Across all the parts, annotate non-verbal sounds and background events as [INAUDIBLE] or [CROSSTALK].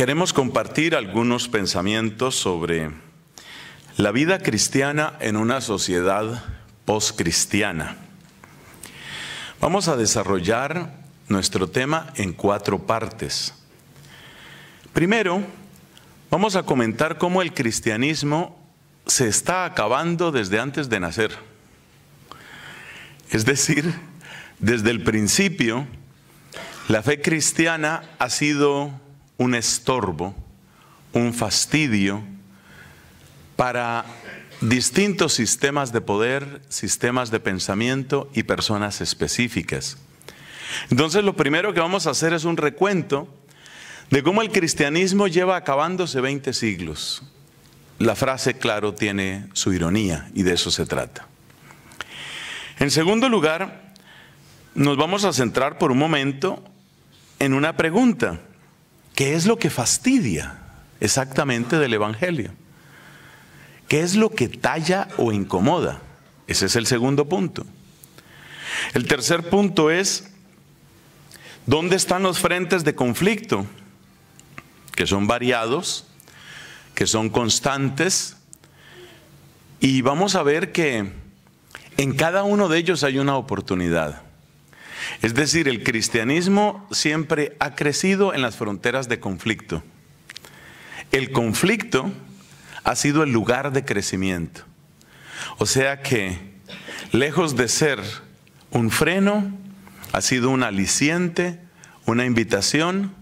queremos compartir algunos pensamientos sobre la vida cristiana en una sociedad postcristiana. Vamos a desarrollar nuestro tema en cuatro partes. Primero, vamos a comentar cómo el cristianismo se está acabando desde antes de nacer. Es decir, desde el principio, la fe cristiana ha sido un estorbo, un fastidio para distintos sistemas de poder, sistemas de pensamiento y personas específicas. Entonces lo primero que vamos a hacer es un recuento de cómo el cristianismo lleva acabándose 20 siglos. La frase, claro, tiene su ironía y de eso se trata. En segundo lugar, nos vamos a centrar por un momento en una pregunta. ¿Qué es lo que fastidia exactamente del Evangelio? ¿Qué es lo que talla o incomoda? Ese es el segundo punto. El tercer punto es, ¿dónde están los frentes de conflicto? Que son variados, que son constantes, y vamos a ver que en cada uno de ellos hay una oportunidad. Es decir, el cristianismo siempre ha crecido en las fronteras de conflicto. El conflicto ha sido el lugar de crecimiento. O sea que, lejos de ser un freno, ha sido un aliciente, una invitación,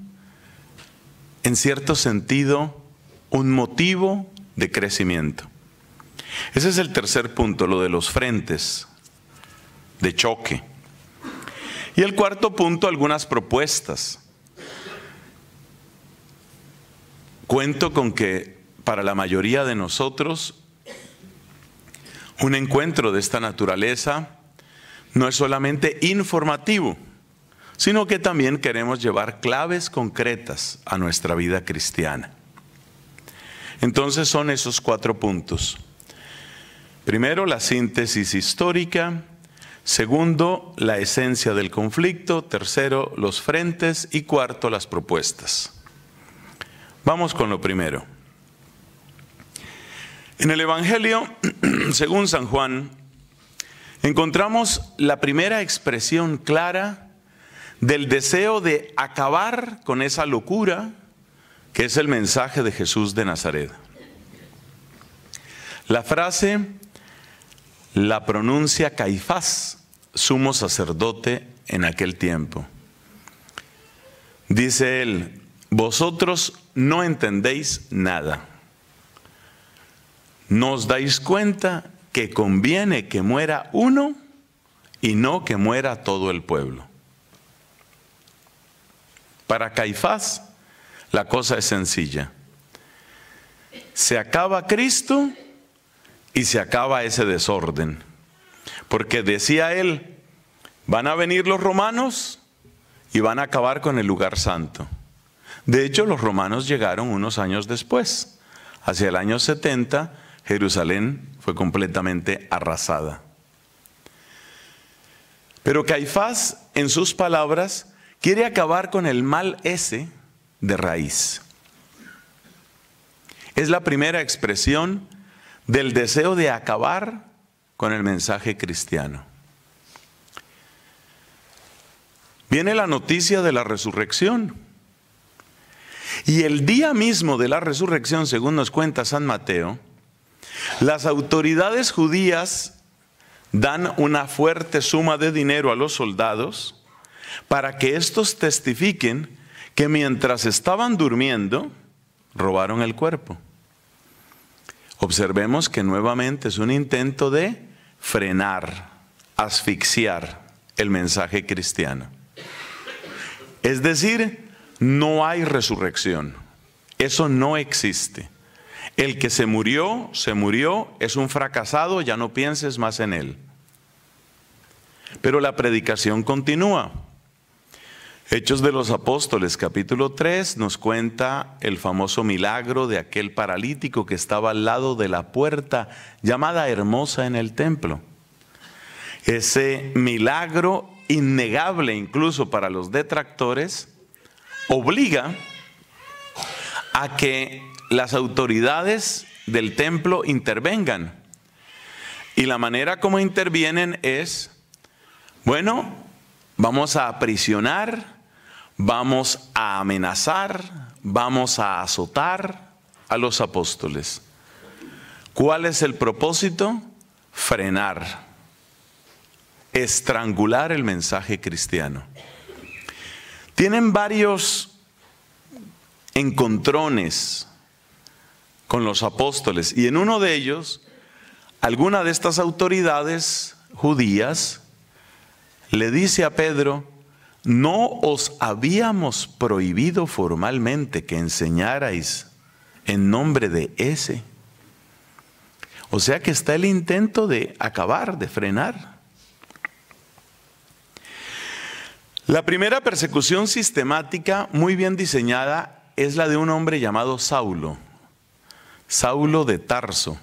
en cierto sentido, un motivo de crecimiento. Ese es el tercer punto, lo de los frentes de choque. Y el cuarto punto, algunas propuestas. Cuento con que para la mayoría de nosotros un encuentro de esta naturaleza no es solamente informativo, sino que también queremos llevar claves concretas a nuestra vida cristiana. Entonces son esos cuatro puntos. Primero, la síntesis histórica, Segundo, la esencia del conflicto. Tercero, los frentes. Y cuarto, las propuestas. Vamos con lo primero. En el Evangelio, [CLEARS THROAT] según San Juan, encontramos la primera expresión clara del deseo de acabar con esa locura que es el mensaje de Jesús de Nazaret. La frase la pronuncia Caifás sumo sacerdote en aquel tiempo. Dice él, vosotros no entendéis nada. ¿No os dais cuenta que conviene que muera uno y no que muera todo el pueblo? Para Caifás, la cosa es sencilla. Se acaba Cristo y se acaba ese desorden. Porque decía él, van a venir los romanos y van a acabar con el lugar santo. De hecho, los romanos llegaron unos años después. Hacia el año 70, Jerusalén fue completamente arrasada. Pero Caifás, en sus palabras, quiere acabar con el mal ese de raíz. Es la primera expresión del deseo de acabar con el mensaje cristiano. Viene la noticia de la resurrección. Y el día mismo de la resurrección, según nos cuenta San Mateo, las autoridades judías dan una fuerte suma de dinero a los soldados para que estos testifiquen que mientras estaban durmiendo, robaron el cuerpo. Observemos que nuevamente es un intento de frenar, asfixiar el mensaje cristiano. Es decir, no hay resurrección. Eso no existe. El que se murió, se murió, es un fracasado, ya no pienses más en él. Pero la predicación continúa. Hechos de los Apóstoles, capítulo 3, nos cuenta el famoso milagro de aquel paralítico que estaba al lado de la puerta llamada hermosa en el templo. Ese milagro innegable incluso para los detractores obliga a que las autoridades del templo intervengan. Y la manera como intervienen es, bueno, vamos a aprisionar vamos a amenazar, vamos a azotar a los apóstoles. ¿Cuál es el propósito? Frenar, estrangular el mensaje cristiano. Tienen varios encontrones con los apóstoles y en uno de ellos, alguna de estas autoridades judías le dice a Pedro, no os habíamos prohibido formalmente que enseñarais en nombre de ese. O sea que está el intento de acabar, de frenar. La primera persecución sistemática muy bien diseñada es la de un hombre llamado Saulo, Saulo de Tarso.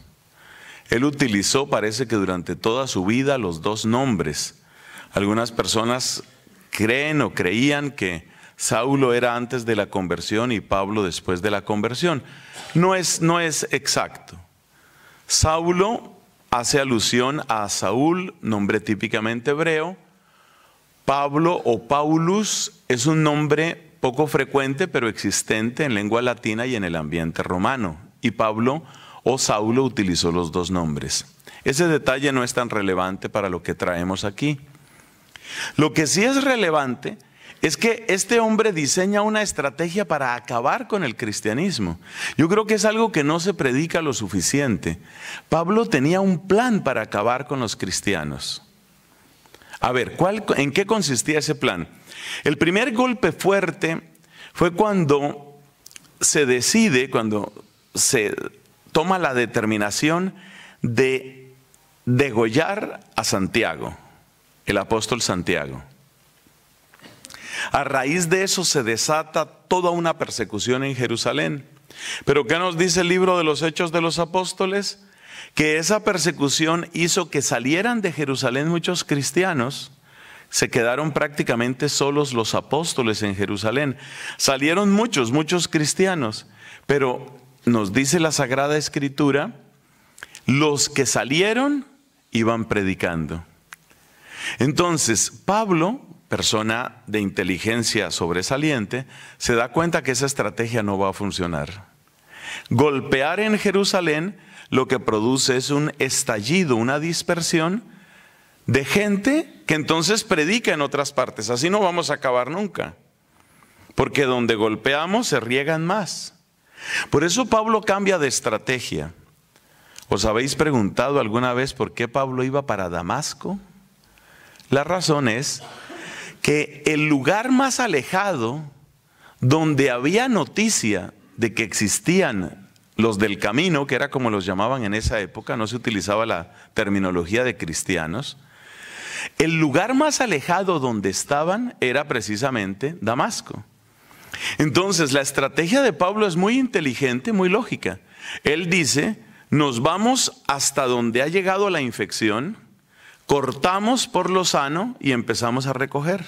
Él utilizó, parece que durante toda su vida, los dos nombres. Algunas personas creen o creían que Saulo era antes de la conversión y Pablo después de la conversión. No es, no es exacto. Saulo hace alusión a Saúl, nombre típicamente hebreo. Pablo o Paulus es un nombre poco frecuente pero existente en lengua latina y en el ambiente romano. Y Pablo o Saulo utilizó los dos nombres. Ese detalle no es tan relevante para lo que traemos aquí. Lo que sí es relevante es que este hombre diseña una estrategia para acabar con el cristianismo. Yo creo que es algo que no se predica lo suficiente. Pablo tenía un plan para acabar con los cristianos. A ver, ¿cuál, ¿en qué consistía ese plan? El primer golpe fuerte fue cuando se decide, cuando se toma la determinación de degollar a Santiago el apóstol Santiago. A raíz de eso se desata toda una persecución en Jerusalén. Pero ¿qué nos dice el libro de los Hechos de los Apóstoles? Que esa persecución hizo que salieran de Jerusalén muchos cristianos. Se quedaron prácticamente solos los apóstoles en Jerusalén. Salieron muchos, muchos cristianos. Pero nos dice la Sagrada Escritura, los que salieron iban predicando. Entonces, Pablo, persona de inteligencia sobresaliente, se da cuenta que esa estrategia no va a funcionar. Golpear en Jerusalén lo que produce es un estallido, una dispersión de gente que entonces predica en otras partes. Así no vamos a acabar nunca, porque donde golpeamos se riegan más. Por eso Pablo cambia de estrategia. ¿Os habéis preguntado alguna vez por qué Pablo iba para Damasco? La razón es que el lugar más alejado donde había noticia de que existían los del camino, que era como los llamaban en esa época, no se utilizaba la terminología de cristianos, el lugar más alejado donde estaban era precisamente Damasco. Entonces, la estrategia de Pablo es muy inteligente, muy lógica. Él dice, nos vamos hasta donde ha llegado la infección, cortamos por lo sano y empezamos a recoger.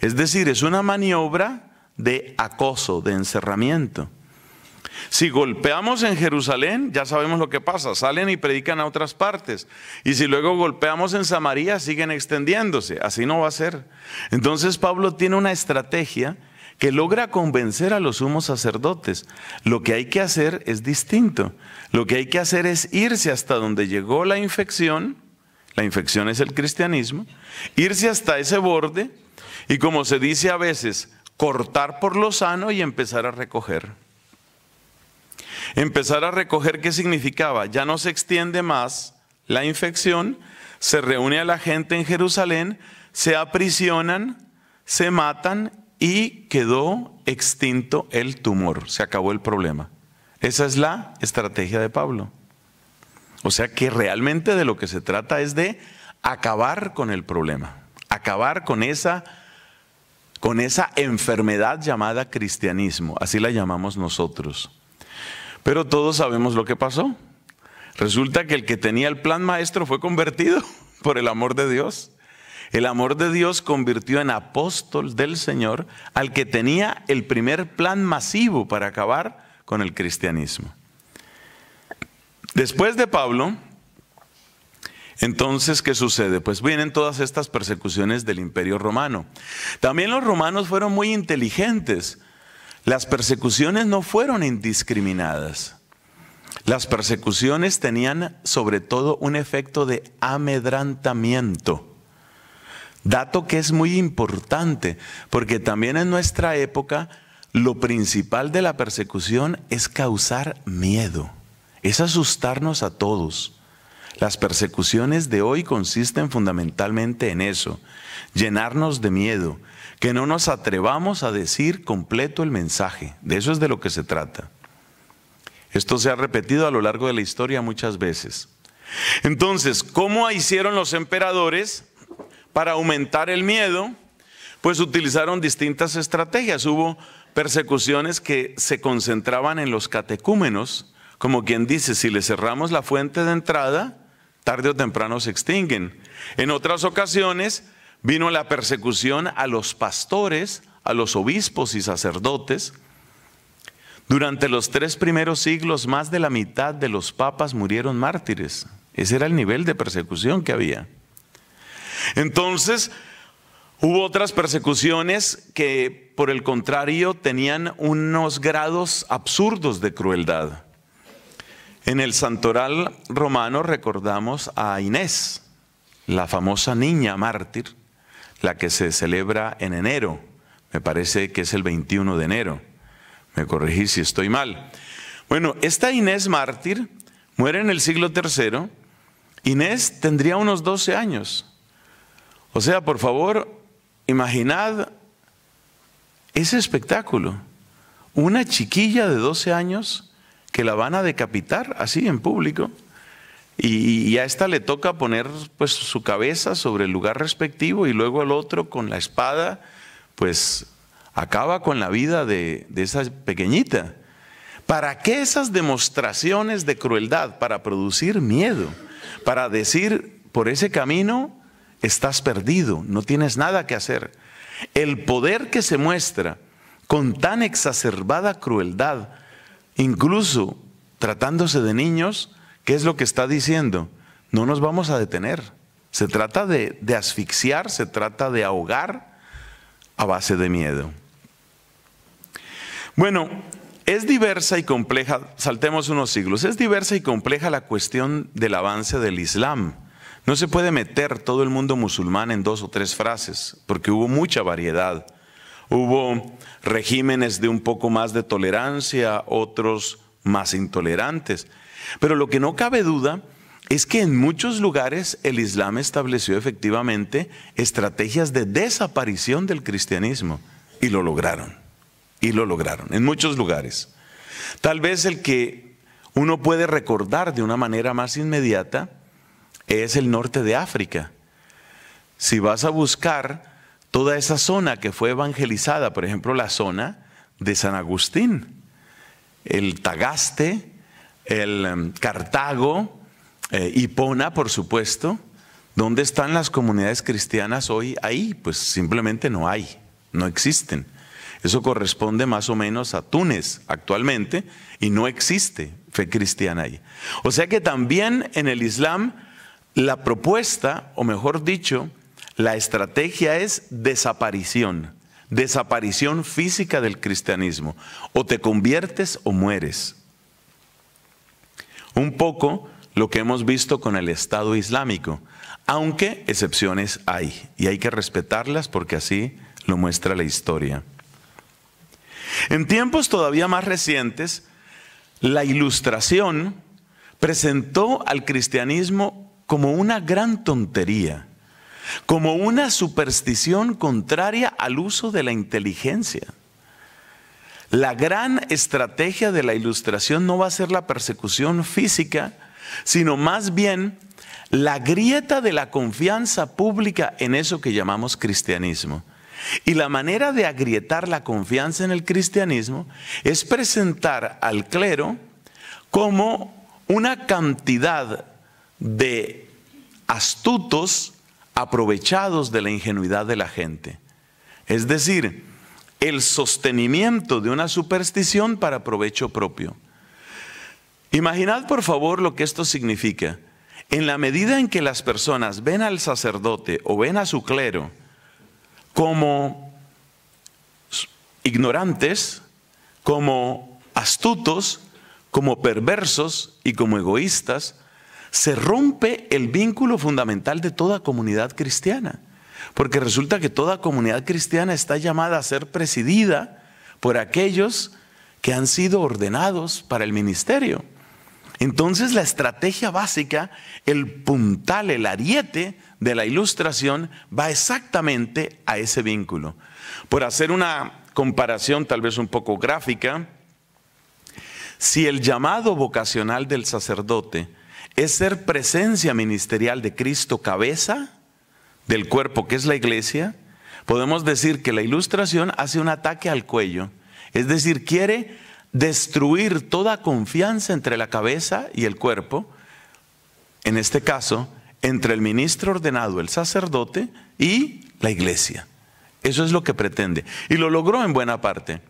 Es decir, es una maniobra de acoso, de encerramiento. Si golpeamos en Jerusalén, ya sabemos lo que pasa, salen y predican a otras partes. Y si luego golpeamos en Samaria, siguen extendiéndose. Así no va a ser. Entonces Pablo tiene una estrategia que logra convencer a los sumos sacerdotes. Lo que hay que hacer es distinto. Lo que hay que hacer es irse hasta donde llegó la infección la infección es el cristianismo, irse hasta ese borde y como se dice a veces, cortar por lo sano y empezar a recoger. Empezar a recoger, ¿qué significaba? Ya no se extiende más la infección, se reúne a la gente en Jerusalén, se aprisionan, se matan y quedó extinto el tumor, se acabó el problema. Esa es la estrategia de Pablo. O sea que realmente de lo que se trata es de acabar con el problema, acabar con esa, con esa enfermedad llamada cristianismo, así la llamamos nosotros. Pero todos sabemos lo que pasó. Resulta que el que tenía el plan maestro fue convertido [LAUGHS] por el amor de Dios. El amor de Dios convirtió en apóstol del Señor al que tenía el primer plan masivo para acabar con el cristianismo. Después de Pablo, entonces, ¿qué sucede? Pues vienen todas estas persecuciones del imperio romano. También los romanos fueron muy inteligentes. Las persecuciones no fueron indiscriminadas. Las persecuciones tenían sobre todo un efecto de amedrantamiento. Dato que es muy importante, porque también en nuestra época lo principal de la persecución es causar miedo es asustarnos a todos. Las persecuciones de hoy consisten fundamentalmente en eso, llenarnos de miedo, que no nos atrevamos a decir completo el mensaje. De eso es de lo que se trata. Esto se ha repetido a lo largo de la historia muchas veces. Entonces, ¿cómo hicieron los emperadores para aumentar el miedo? Pues utilizaron distintas estrategias. Hubo persecuciones que se concentraban en los catecúmenos, como quien dice, si le cerramos la fuente de entrada, tarde o temprano se extinguen. En otras ocasiones vino la persecución a los pastores, a los obispos y sacerdotes. Durante los tres primeros siglos, más de la mitad de los papas murieron mártires. Ese era el nivel de persecución que había. Entonces, hubo otras persecuciones que, por el contrario, tenían unos grados absurdos de crueldad. En el santoral romano recordamos a Inés, la famosa niña mártir, la que se celebra en enero. Me parece que es el 21 de enero. Me corregí si estoy mal. Bueno, esta Inés mártir muere en el siglo III. Inés tendría unos 12 años. O sea, por favor, imaginad ese espectáculo. Una chiquilla de 12 años que la van a decapitar así en público. Y, a esta le toca poner pues su cabeza sobre el lugar respectivo y luego al otro con la espada, pues acaba con la vida de, de esa pequeñita. ¿Para qué esas demostraciones de crueldad? Para producir miedo, para decir, por ese camino estás perdido, no tienes nada que hacer. El poder que se muestra con tan exacerbada crueldad Incluso tratándose de niños, ¿qué es lo que está diciendo? No nos vamos a detener. Se trata de, de asfixiar, se trata de ahogar a base de miedo. Bueno, es diversa y compleja, saltemos unos siglos, es diversa y compleja la cuestión del avance del Islam. No se puede meter todo el mundo musulmán en dos o tres frases, porque hubo mucha variedad. Hubo regímenes de un poco más de tolerancia, otros más intolerantes. Pero lo que no cabe duda es que en muchos lugares el Islam estableció efectivamente estrategias de desaparición del cristianismo y lo lograron, y lo lograron, en muchos lugares. Tal vez el que uno puede recordar de una manera más inmediata es el norte de África. Si vas a buscar toda esa zona que fue evangelizada, por ejemplo, la zona de San Agustín, el Tagaste, el em, Cartago, eh, Hipona, por supuesto. ¿Dónde están las comunidades cristianas hoy ahí? Pues simplemente no hay, no existen. Eso corresponde más o menos a Túnez actualmente y no existe fe cristiana ahí. O sea que también en el Islam la propuesta, o mejor dicho, la estrategia es desaparición, desaparición física del cristianismo. O te conviertes o mueres. Un poco lo que hemos visto con el Estado Islámico, aunque excepciones hay y hay que respetarlas porque así lo muestra la historia. En tiempos todavía más recientes, la ilustración presentó al cristianismo como una gran tontería como una superstición contraria al uso de la inteligencia. La gran estrategia de la ilustración no va a ser la persecución física, sino más bien la grieta de la confianza pública en eso que llamamos cristianismo. Y la manera de agrietar la confianza en el cristianismo es presentar al clero como una cantidad de astutos aprovechados de la ingenuidad de la gente. Es decir, el sostenimiento de una superstición para provecho propio. Imaginad por favor lo que esto significa. En la medida en que las personas ven al sacerdote o ven a su clero como ignorantes, como astutos, como perversos y como egoístas, se rompe el vínculo fundamental de toda comunidad cristiana. Porque resulta que toda comunidad cristiana está llamada a ser presidida por aquellos que han sido ordenados para el ministerio. Entonces la estrategia básica, el puntal, el ariete de la ilustración va exactamente a ese vínculo. Por hacer una comparación tal vez un poco gráfica, si el llamado vocacional del sacerdote es ser presencia ministerial de Cristo, cabeza del cuerpo que es la iglesia, podemos decir que la ilustración hace un ataque al cuello, es decir, quiere destruir toda confianza entre la cabeza y el cuerpo, en este caso, entre el ministro ordenado, el sacerdote y la iglesia. Eso es lo que pretende. Y lo logró en buena parte.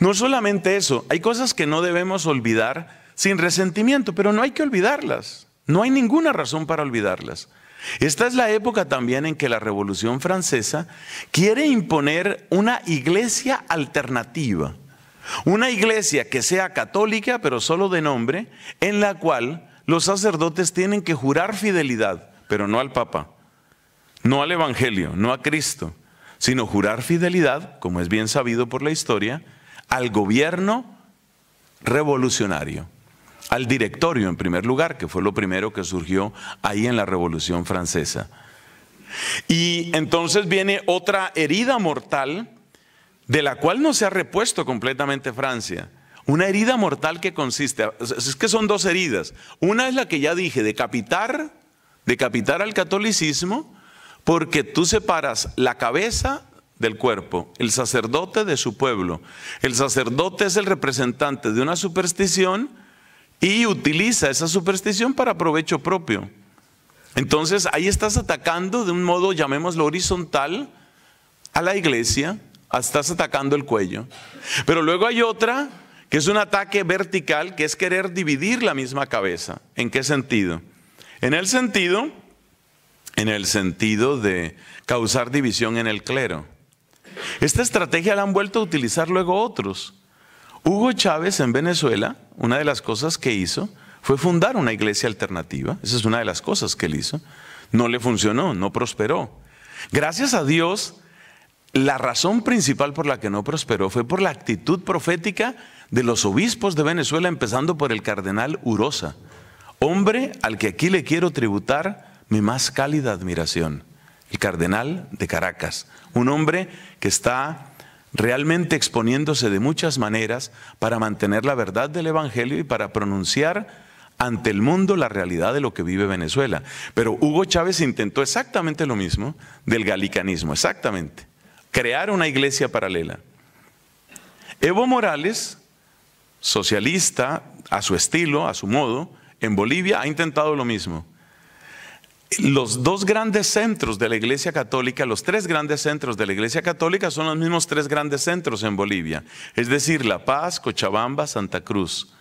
No solamente eso, hay cosas que no debemos olvidar sin resentimiento, pero no hay que olvidarlas. No hay ninguna razón para olvidarlas. Esta es la época también en que la Revolución Francesa quiere imponer una iglesia alternativa, una iglesia que sea católica, pero solo de nombre, en la cual los sacerdotes tienen que jurar fidelidad, pero no al Papa, no al Evangelio, no a Cristo, sino jurar fidelidad, como es bien sabido por la historia, al gobierno revolucionario al directorio en primer lugar, que fue lo primero que surgió ahí en la Revolución Francesa. Y entonces viene otra herida mortal de la cual no se ha repuesto completamente Francia. Una herida mortal que consiste, es que son dos heridas. Una es la que ya dije, decapitar, decapitar al catolicismo, porque tú separas la cabeza del cuerpo, el sacerdote de su pueblo. El sacerdote es el representante de una superstición y utiliza esa superstición para provecho propio. Entonces ahí estás atacando de un modo, llamémoslo horizontal, a la iglesia, estás atacando el cuello. Pero luego hay otra que es un ataque vertical, que es querer dividir la misma cabeza. ¿En qué sentido? En el sentido, en el sentido de causar división en el clero. Esta estrategia la han vuelto a utilizar luego otros. Hugo Chávez en Venezuela, una de las cosas que hizo fue fundar una iglesia alternativa. Esa es una de las cosas que él hizo. No le funcionó, no prosperó. Gracias a Dios, la razón principal por la que no prosperó fue por la actitud profética de los obispos de Venezuela, empezando por el cardenal Urosa, hombre al que aquí le quiero tributar mi más cálida admiración, el cardenal de Caracas, un hombre que está realmente exponiéndose de muchas maneras para mantener la verdad del Evangelio y para pronunciar ante el mundo la realidad de lo que vive Venezuela. Pero Hugo Chávez intentó exactamente lo mismo del galicanismo, exactamente, crear una iglesia paralela. Evo Morales, socialista a su estilo, a su modo, en Bolivia ha intentado lo mismo los dos grandes centros de la Iglesia Católica, los tres grandes centros de la Iglesia Católica son los mismos tres grandes centros en Bolivia, es decir, La Paz, Cochabamba, Santa Cruz.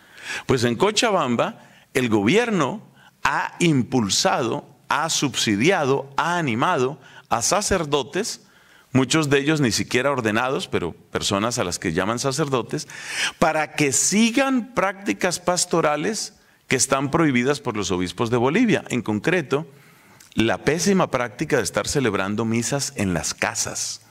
Pues en Cochabamba el gobierno ha impulsado, ha subsidiado, ha animado a sacerdotes, muchos de ellos ni siquiera ordenados, pero personas a las que llaman sacerdotes, para que sigan prácticas pastorales que están prohibidas por los obispos de Bolivia, en concreto la pésima práctica de estar celebrando misas en las casas.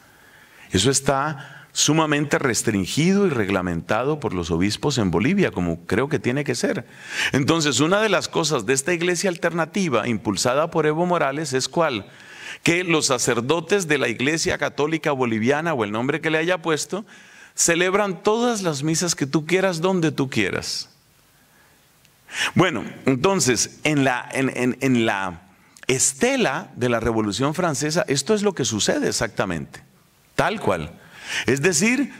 Eso está sumamente restringido y reglamentado por los obispos en Bolivia, como creo que tiene que ser. Entonces, una de las cosas de esta iglesia alternativa impulsada por Evo Morales es cuál? Que los sacerdotes de la iglesia católica boliviana o el nombre que le haya puesto, celebran todas las misas que tú quieras, donde tú quieras. Bueno, entonces, en la, en la estela de la Revolución Francesa, esto es lo que sucede exactamente, tal cual. Es decir,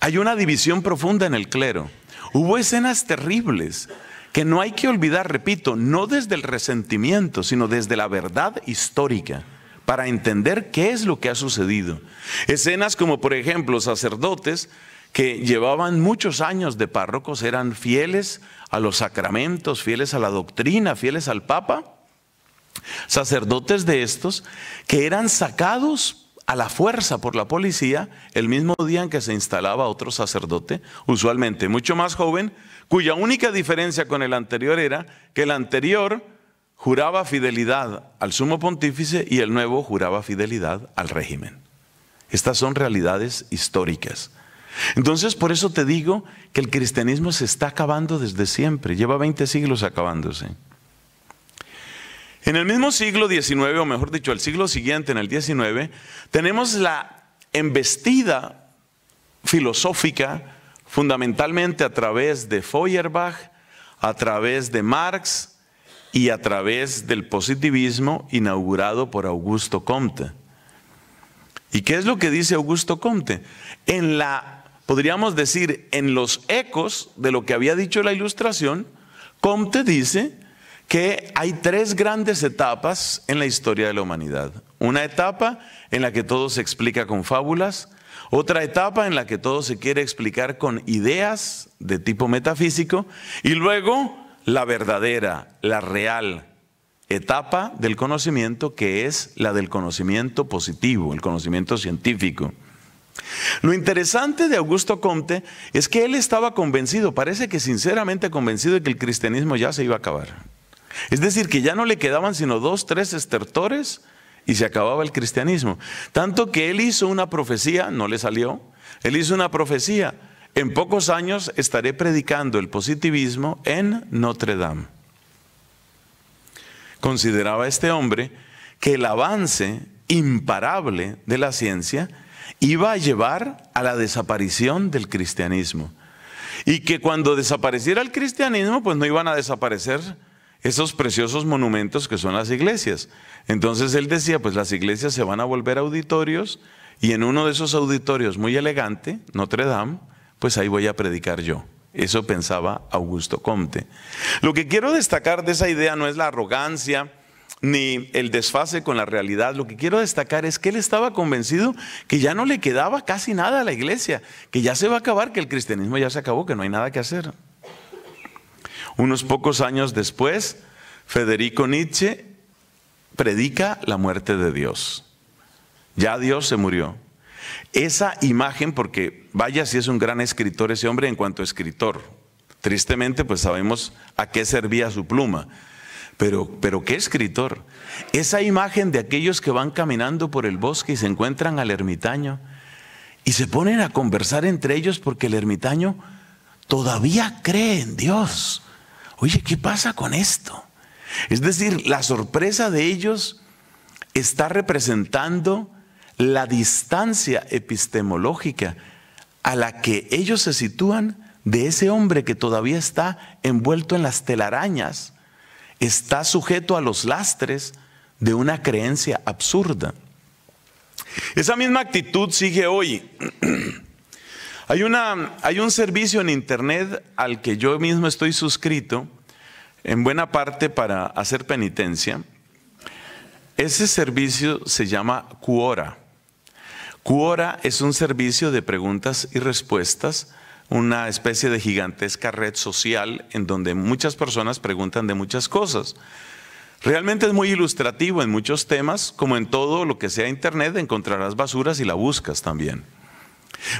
hay una división profunda en el clero. Hubo escenas terribles que no hay que olvidar, repito, no desde el resentimiento, sino desde la verdad histórica para entender qué es lo que ha sucedido. Escenas como, por ejemplo, sacerdotes que llevaban muchos años de párrocos, eran fieles a los sacramentos, fieles a la doctrina, fieles al Papa, Sacerdotes de estos que eran sacados a la fuerza por la policía el mismo día en que se instalaba otro sacerdote, usualmente mucho más joven, cuya única diferencia con el anterior era que el anterior juraba fidelidad al sumo pontífice y el nuevo juraba fidelidad al régimen. Estas son realidades históricas. Entonces, por eso te digo que el cristianismo se está acabando desde siempre, lleva 20 siglos acabándose. En el mismo siglo XIX, o mejor dicho, el siglo siguiente, en el XIX, tenemos la embestida filosófica fundamentalmente a través de Feuerbach, a través de Marx y a través del positivismo inaugurado por Augusto Comte. ¿Y qué es lo que dice Augusto Comte? En la, podríamos decir, en los ecos de lo que había dicho la ilustración, Comte dice que hay tres grandes etapas en la historia de la humanidad. Una etapa en la que todo se explica con fábulas, otra etapa en la que todo se quiere explicar con ideas de tipo metafísico y luego la verdadera, la real etapa del conocimiento que es la del conocimiento positivo, el conocimiento científico. Lo interesante de Augusto Comte es que él estaba convencido, parece que sinceramente convencido de que el cristianismo ya se iba a acabar. Es decir, que ya no le quedaban sino dos, tres estertores y se acababa el cristianismo. Tanto que él hizo una profecía, no le salió, él hizo una profecía. En pocos años estaré predicando el positivismo en Notre Dame. Consideraba este hombre que el avance imparable de la ciencia iba a llevar a la desaparición del cristianismo. Y que cuando desapareciera el cristianismo, pues no iban a desaparecer esos preciosos monumentos que son las iglesias. Entonces él decía, pues las iglesias se van a volver auditorios y en uno de esos auditorios muy elegante, Notre Dame, pues ahí voy a predicar yo. Eso pensaba Augusto Comte. Lo que quiero destacar de esa idea no es la arrogancia ni el desfase con la realidad. Lo que quiero destacar es que él estaba convencido que ya no le quedaba casi nada a la iglesia, que ya se va a acabar, que el cristianismo ya se acabó, que no hay nada que hacer. Unos pocos años después, Federico Nietzsche predica la muerte de Dios. Ya Dios se murió. Esa imagen, porque vaya si es un gran escritor ese hombre en cuanto a escritor. Tristemente, pues sabemos a qué servía su pluma. Pero, pero qué escritor. Esa imagen de aquellos que van caminando por el bosque y se encuentran al ermitaño y se ponen a conversar entre ellos porque el ermitaño todavía cree en Dios oye, ¿qué pasa con esto? Es decir, la sorpresa de ellos está representando la distancia epistemológica a la que ellos se sitúan de ese hombre que todavía está envuelto en las telarañas, está sujeto a los lastres de una creencia absurda. Esa misma actitud sigue hoy [CLEARS THROAT] Hay, una, hay un servicio en internet al que yo mismo estoy suscrito, en buena parte para hacer penitencia. Ese servicio se llama Quora. Quora es un servicio de preguntas y respuestas, una especie de gigantesca red social en donde muchas personas preguntan de muchas cosas. Realmente es muy ilustrativo en muchos temas, como en todo lo que sea Internet encontrarás basuras y la buscas también.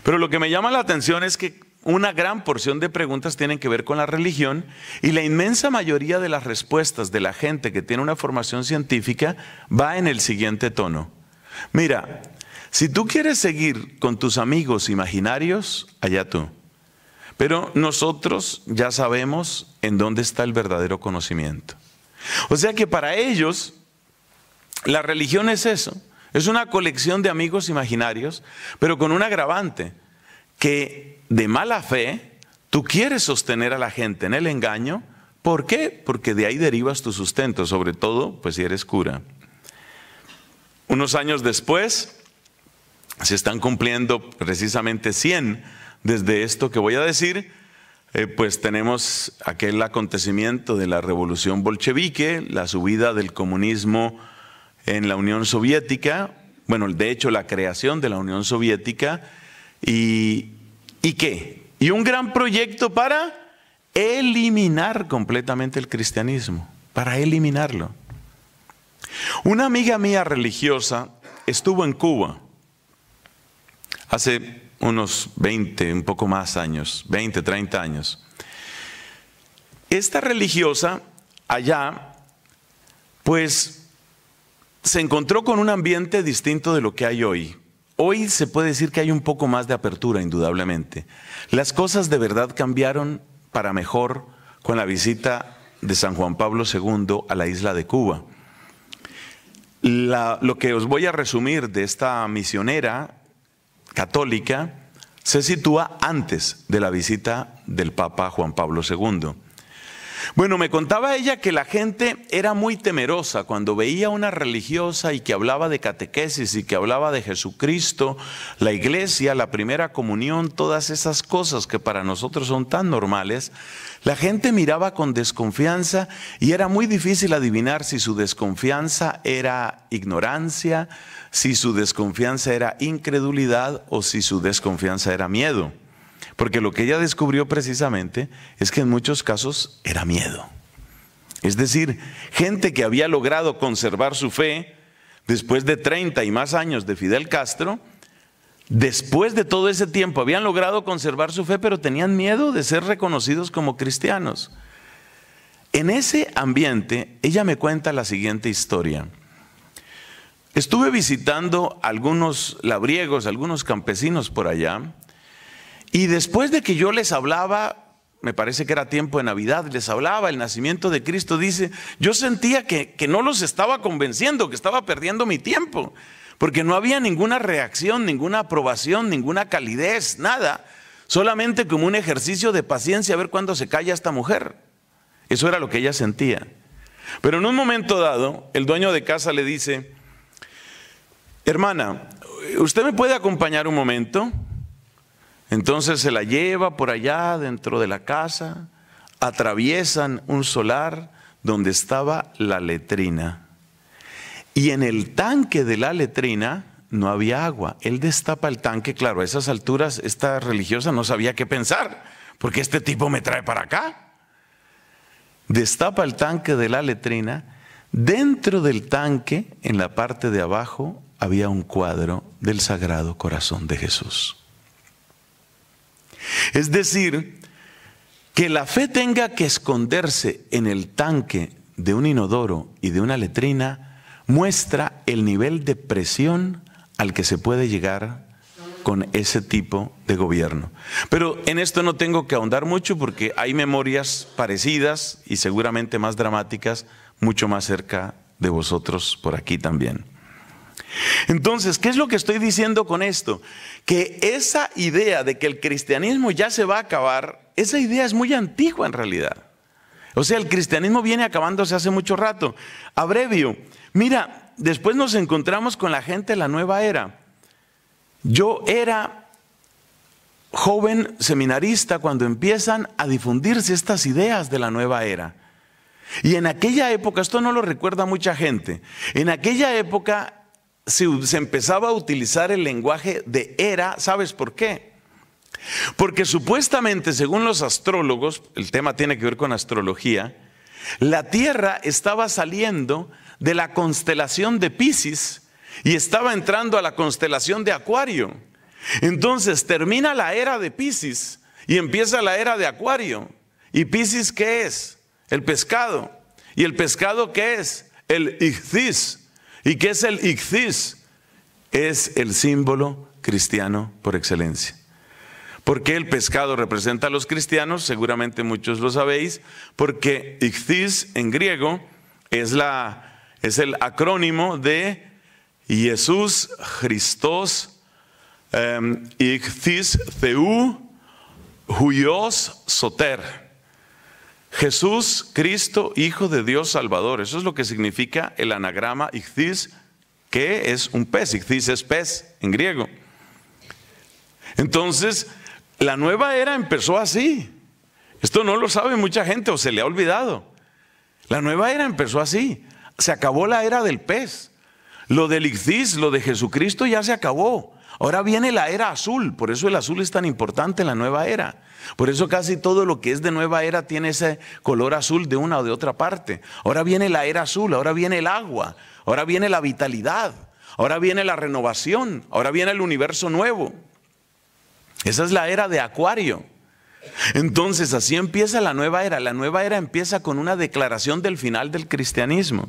Pero lo que me llama la atención es que una gran porción de preguntas tienen que ver con la religión y la inmensa mayoría de las respuestas de la gente que tiene una formación científica va en el siguiente tono. Mira, si tú quieres seguir con tus amigos imaginarios, allá tú. Pero nosotros ya sabemos en dónde está el verdadero conocimiento. O sea que para ellos la religión es eso. Es una colección de amigos imaginarios, pero con un agravante, que de mala fe tú quieres sostener a la gente en el engaño. ¿Por qué? Porque de ahí derivas tu sustento, sobre todo pues si eres cura. Unos años después, se están cumpliendo precisamente 100 desde esto que voy a decir, eh, pues tenemos aquel acontecimiento de la revolución bolchevique, la subida del comunismo en la Unión Soviética, bueno, de hecho la creación de la Unión Soviética, y, qué? Y un gran proyecto para eliminar completamente el cristianismo, para eliminarlo. Una amiga mía religiosa estuvo en Cuba hace unos 20, un poco más años, 20, 30 años. Esta religiosa allá, pues se encontró con un ambiente distinto de lo que hay hoy. Hoy se puede decir que hay un poco más de apertura, indudablemente. Las cosas de verdad cambiaron para mejor con la visita de San Juan Pablo II a la isla de Cuba. lo que os voy a resumir de esta misionera católica se sitúa antes de la visita del Papa Juan Pablo II. Bueno, me contaba ella que la gente era muy temerosa cuando veía a una religiosa y que hablaba de catequesis y que hablaba de Jesucristo, la iglesia, la primera comunión, todas esas cosas que para nosotros son tan normales. La gente miraba con desconfianza y era muy difícil adivinar si su desconfianza era ignorancia, si su desconfianza era incredulidad o si su desconfianza era miedo. Porque lo que ella descubrió precisamente es que en muchos casos era miedo. Es decir, gente que había logrado conservar su fe después de 30 y más años de Fidel Castro, después de todo ese tiempo habían logrado conservar su fe, pero tenían miedo de ser reconocidos como cristianos. En ese ambiente, ella me cuenta la siguiente historia. Estuve visitando algunos labriegos, algunos campesinos por allá, y después de que yo les hablaba, me parece que era tiempo de Navidad, les hablaba el nacimiento de Cristo, dice, yo sentía que, no los estaba convenciendo, que estaba perdiendo mi tiempo, porque no había ninguna reacción, ninguna aprobación, ninguna calidez, nada, solamente como un ejercicio de paciencia a ver cuándo se calla esta mujer. Eso era lo que ella sentía. Pero en un momento dado, el dueño de casa le dice, hermana, ¿usted me puede acompañar un momento? Entonces se la lleva por allá dentro de la casa, atraviesan un solar donde estaba la letrina. Y en el tanque de la letrina no había agua. Él destapa el tanque, claro, a esas alturas esta religiosa no sabía qué pensar, porque este tipo me trae para acá. Destapa el tanque de la letrina. Dentro del tanque, en la parte de abajo, había un cuadro del Sagrado Corazón de Jesús. Es decir, que la fe tenga que esconderse en el tanque de un inodoro y de una letrina muestra el nivel de presión al que se puede llegar con ese tipo de gobierno. Pero en esto no tengo que ahondar mucho porque hay memorias parecidas y seguramente más dramáticas mucho más cerca de vosotros por aquí también. Entonces, ¿qué es lo que estoy diciendo con esto? Que esa idea de que el cristianismo ya se va a acabar, esa idea es muy antigua en realidad. O sea, el cristianismo viene acabándose hace mucho rato. Abrevio, mira, después nos encontramos con la gente de la nueva era. Yo era joven seminarista cuando empiezan a difundirse estas ideas de la nueva era. Y en aquella época, esto no lo recuerda mucha gente, en aquella época se, se empezaba a utilizar el lenguaje de era, ¿sabes por qué? Porque supuestamente, según los astrólogos, el tema tiene que ver con astrología, la Tierra estaba saliendo de la constelación de Pisces y estaba entrando a la constelación de Acuario. Entonces termina la era de Pisces y empieza la era de Acuario. ¿Y Pisces qué es? El pescado. ¿Y el pescado qué es? El ichthys. ¿Y qué es el iccis, Es el símbolo cristiano por excelencia. Porque el pescado representa a los cristianos? Seguramente muchos lo sabéis, porque iccis en griego es, la, es el acrónimo de Jesús Christos iccis em, ichthys Theu Soter. Jesús, Cristo, Hijo de Dios Salvador. Eso es lo que significa el anagrama ichthys, que es un pez. Ichthys es pez en griego. Entonces, la nueva era empezó así. Esto no lo sabe mucha gente o se le ha olvidado. La nueva era empezó así. Se acabó la era del pez. Lo del ichthys, lo de Jesucristo ya se acabó. Ahora viene la era azul, por eso el azul es tan importante en la nueva era. Por eso casi todo lo que es de nueva era tiene ese color azul de una o de otra parte. Ahora viene la era azul, ahora viene el agua, ahora viene la vitalidad, ahora viene la renovación, ahora viene el universo nuevo. Esa es la era de Acuario. Entonces así empieza la nueva era. La nueva era empieza con una declaración del final del cristianismo.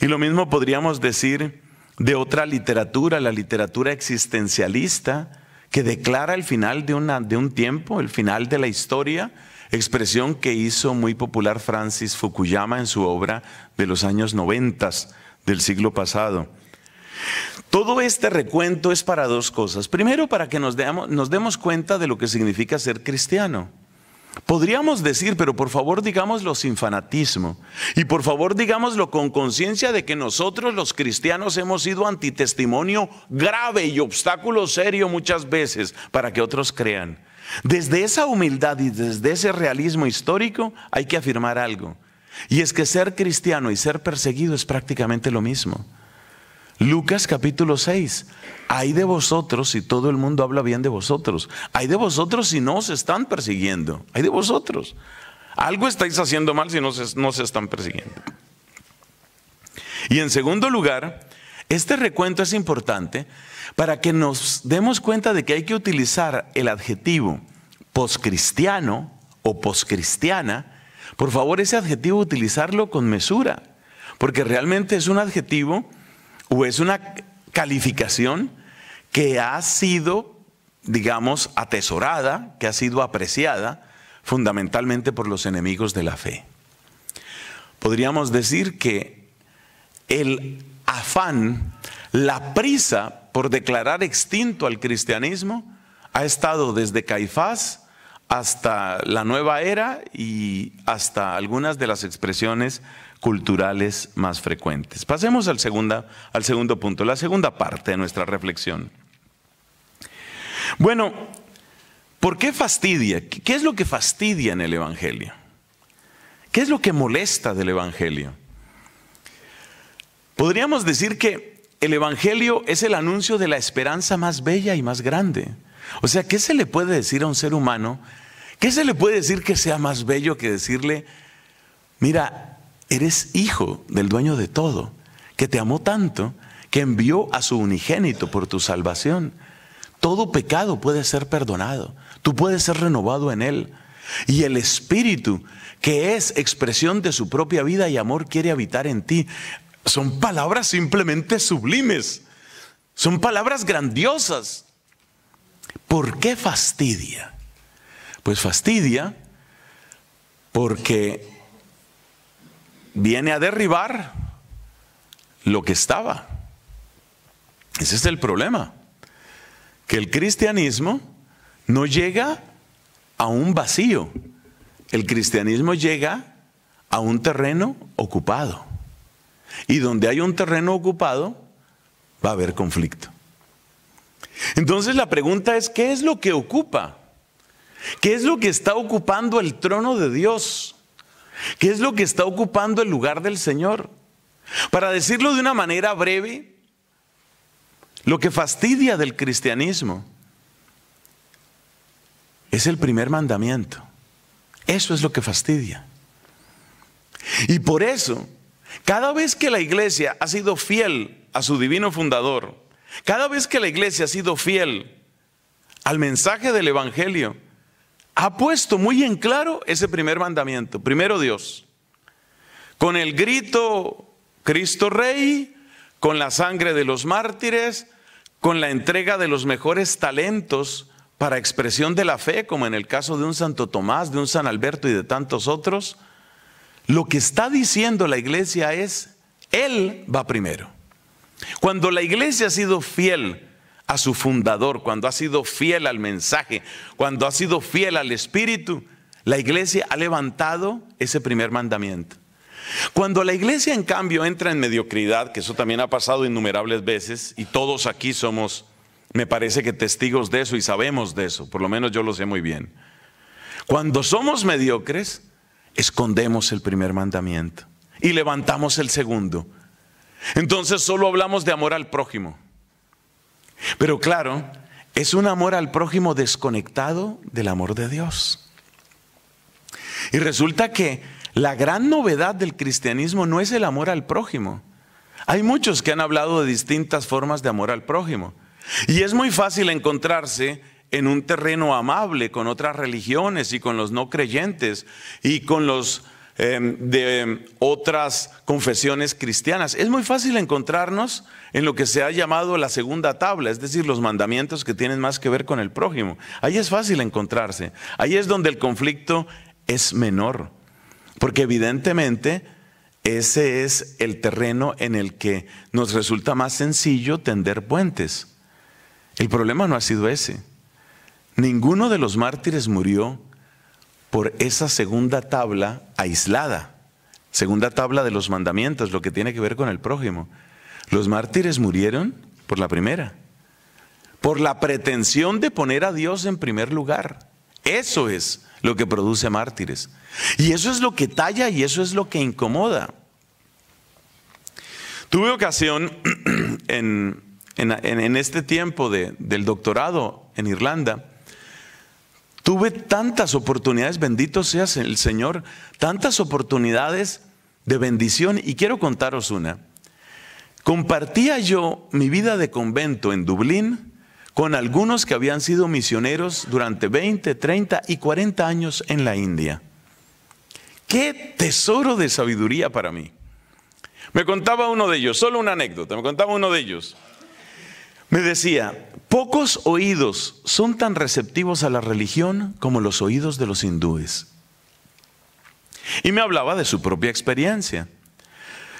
Y lo mismo podríamos decir de otra literatura, la literatura existencialista, que declara el final de, de un tiempo, el final de la historia, expresión que hizo muy popular Francis Fukuyama en su obra de los años noventas del siglo pasado. Todo este recuento es para dos cosas. Primero, para que nos, nos demos cuenta de lo que significa ser cristiano. Podríamos decir, pero por favor digámoslo sin fanatismo y por favor digámoslo con conciencia de que nosotros los cristianos hemos sido antitestimonio grave y obstáculo serio muchas veces para que otros crean. Desde esa humildad y desde ese realismo histórico hay que afirmar algo. Y es que ser cristiano y ser perseguido es prácticamente lo mismo. Lucas capítulo 6. Hay de vosotros si todo el mundo habla bien de vosotros. Hay de vosotros si no os están persiguiendo. Hay de vosotros. Algo estáis haciendo mal si no se, no están persiguiendo. Y en segundo lugar, este recuento es importante para que nos demos cuenta de que hay que utilizar el adjetivo poscristiano o poscristiana. Por favor, ese adjetivo utilizarlo con mesura, porque realmente es un adjetivo o es una calificación que ha sido, digamos, atesorada, que ha sido apreciada fundamentalmente por los enemigos de la fe. Podríamos decir que el afán, la prisa por declarar extinto al cristianismo ha estado desde Caifás hasta la nueva era y hasta algunas de las expresiones culturales más frecuentes. Pasemos al, al segundo punto, la segunda parte de nuestra reflexión. Bueno, ¿por qué fastidia? ¿Qué es lo que fastidia en el Evangelio? ¿Qué es lo que molesta del Evangelio? Podríamos decir que el Evangelio es el anuncio de la esperanza más bella y más grande. O sea, ¿qué se le puede decir a un ser humano? ¿Qué se le puede decir que sea más bello que decirle, mira, eres hijo del dueño de todo, que te amó tanto que envió a su unigénito por tu salvación. Todo pecado puede ser perdonado, tú puedes ser renovado en él. Y el Espíritu, que es expresión de su propia vida y amor, quiere habitar en ti. Son palabras simplemente sublimes, son palabras grandiosas. ¿Por qué fastidia? Pues fastidia porque viene a derribar lo que estaba. Ese es el problema, que el cristianismo no llega a un vacío, el cristianismo llega a un terreno ocupado. Y donde hay un terreno ocupado, va a haber conflicto. Entonces la pregunta es, ¿qué es lo que ocupa? ¿Qué es lo que está ocupando el trono de Dios? ¿Qué es lo que está ocupando el lugar del Señor? Para decirlo de una manera breve, lo que fastidia del cristianismo es el primer mandamiento. Eso es lo que fastidia. Y por eso, cada vez que la iglesia ha sido fiel a su divino fundador, cada vez que la iglesia ha sido fiel al mensaje del Evangelio, ha puesto muy en claro ese primer mandamiento. Primero Dios. Con el grito Cristo Rey, con la sangre de los mártires, con la entrega de los mejores talentos para expresión de la fe, como en el caso de un Santo Tomás, de un San Alberto y de tantos otros, lo que está diciendo la iglesia es, Él va primero. Cuando la iglesia ha sido fiel a su fundador, cuando ha sido fiel al mensaje, cuando ha sido fiel al Espíritu, la iglesia ha levantado ese primer mandamiento. Cuando la iglesia, en cambio, entra en mediocridad, que eso también ha pasado innumerables veces, y todos aquí somos, me parece que testigos de eso y sabemos de eso, por lo menos yo lo sé muy bien. Cuando somos mediocres, escondemos el primer mandamiento y levantamos el segundo. Entonces solo hablamos de amor al prójimo pero claro, es un amor al prójimo desconectado del amor de Dios. Y resulta que la gran novedad del cristianismo no es el amor al prójimo. Hay muchos que han hablado de distintas formas de amor al prójimo. Y es muy fácil encontrarse en un terreno amable con otras religiones y con los no creyentes y con los Em, de otras confesiones cristianas. Es muy fácil encontrarnos en lo que se ha llamado la segunda tabla, es decir, los mandamientos que tienen más que ver con el prójimo. Ahí es fácil encontrarse. Ahí es donde el conflicto es menor. Porque evidentemente ese es el terreno en el que nos resulta más sencillo tender puentes. El problema no ha sido ese. Ninguno de los mártires murió por esa segunda tabla aislada, segunda tabla de los mandamientos, lo que tiene que ver con el prójimo. Los mártires murieron por la primera, por la pretensión de poner a Dios en primer lugar. Eso es lo que produce mártires. Y eso es lo que talla y eso es lo que incomoda. Tuve ocasión [CLEARS THROAT] en, este tiempo del doctorado en Irlanda, Tuve tantas oportunidades, bendito seas el Señor, tantas oportunidades de bendición y quiero contaros una. Compartía yo mi vida de convento en Dublín con algunos que habían sido misioneros durante 20, 30 y 40 años en la India. Qué tesoro de sabiduría para mí. Me contaba uno de ellos, solo una anécdota, me contaba uno de ellos. Me decía, pocos oídos son tan receptivos a la religión como los oídos de los hindúes. Y me hablaba de su propia experiencia.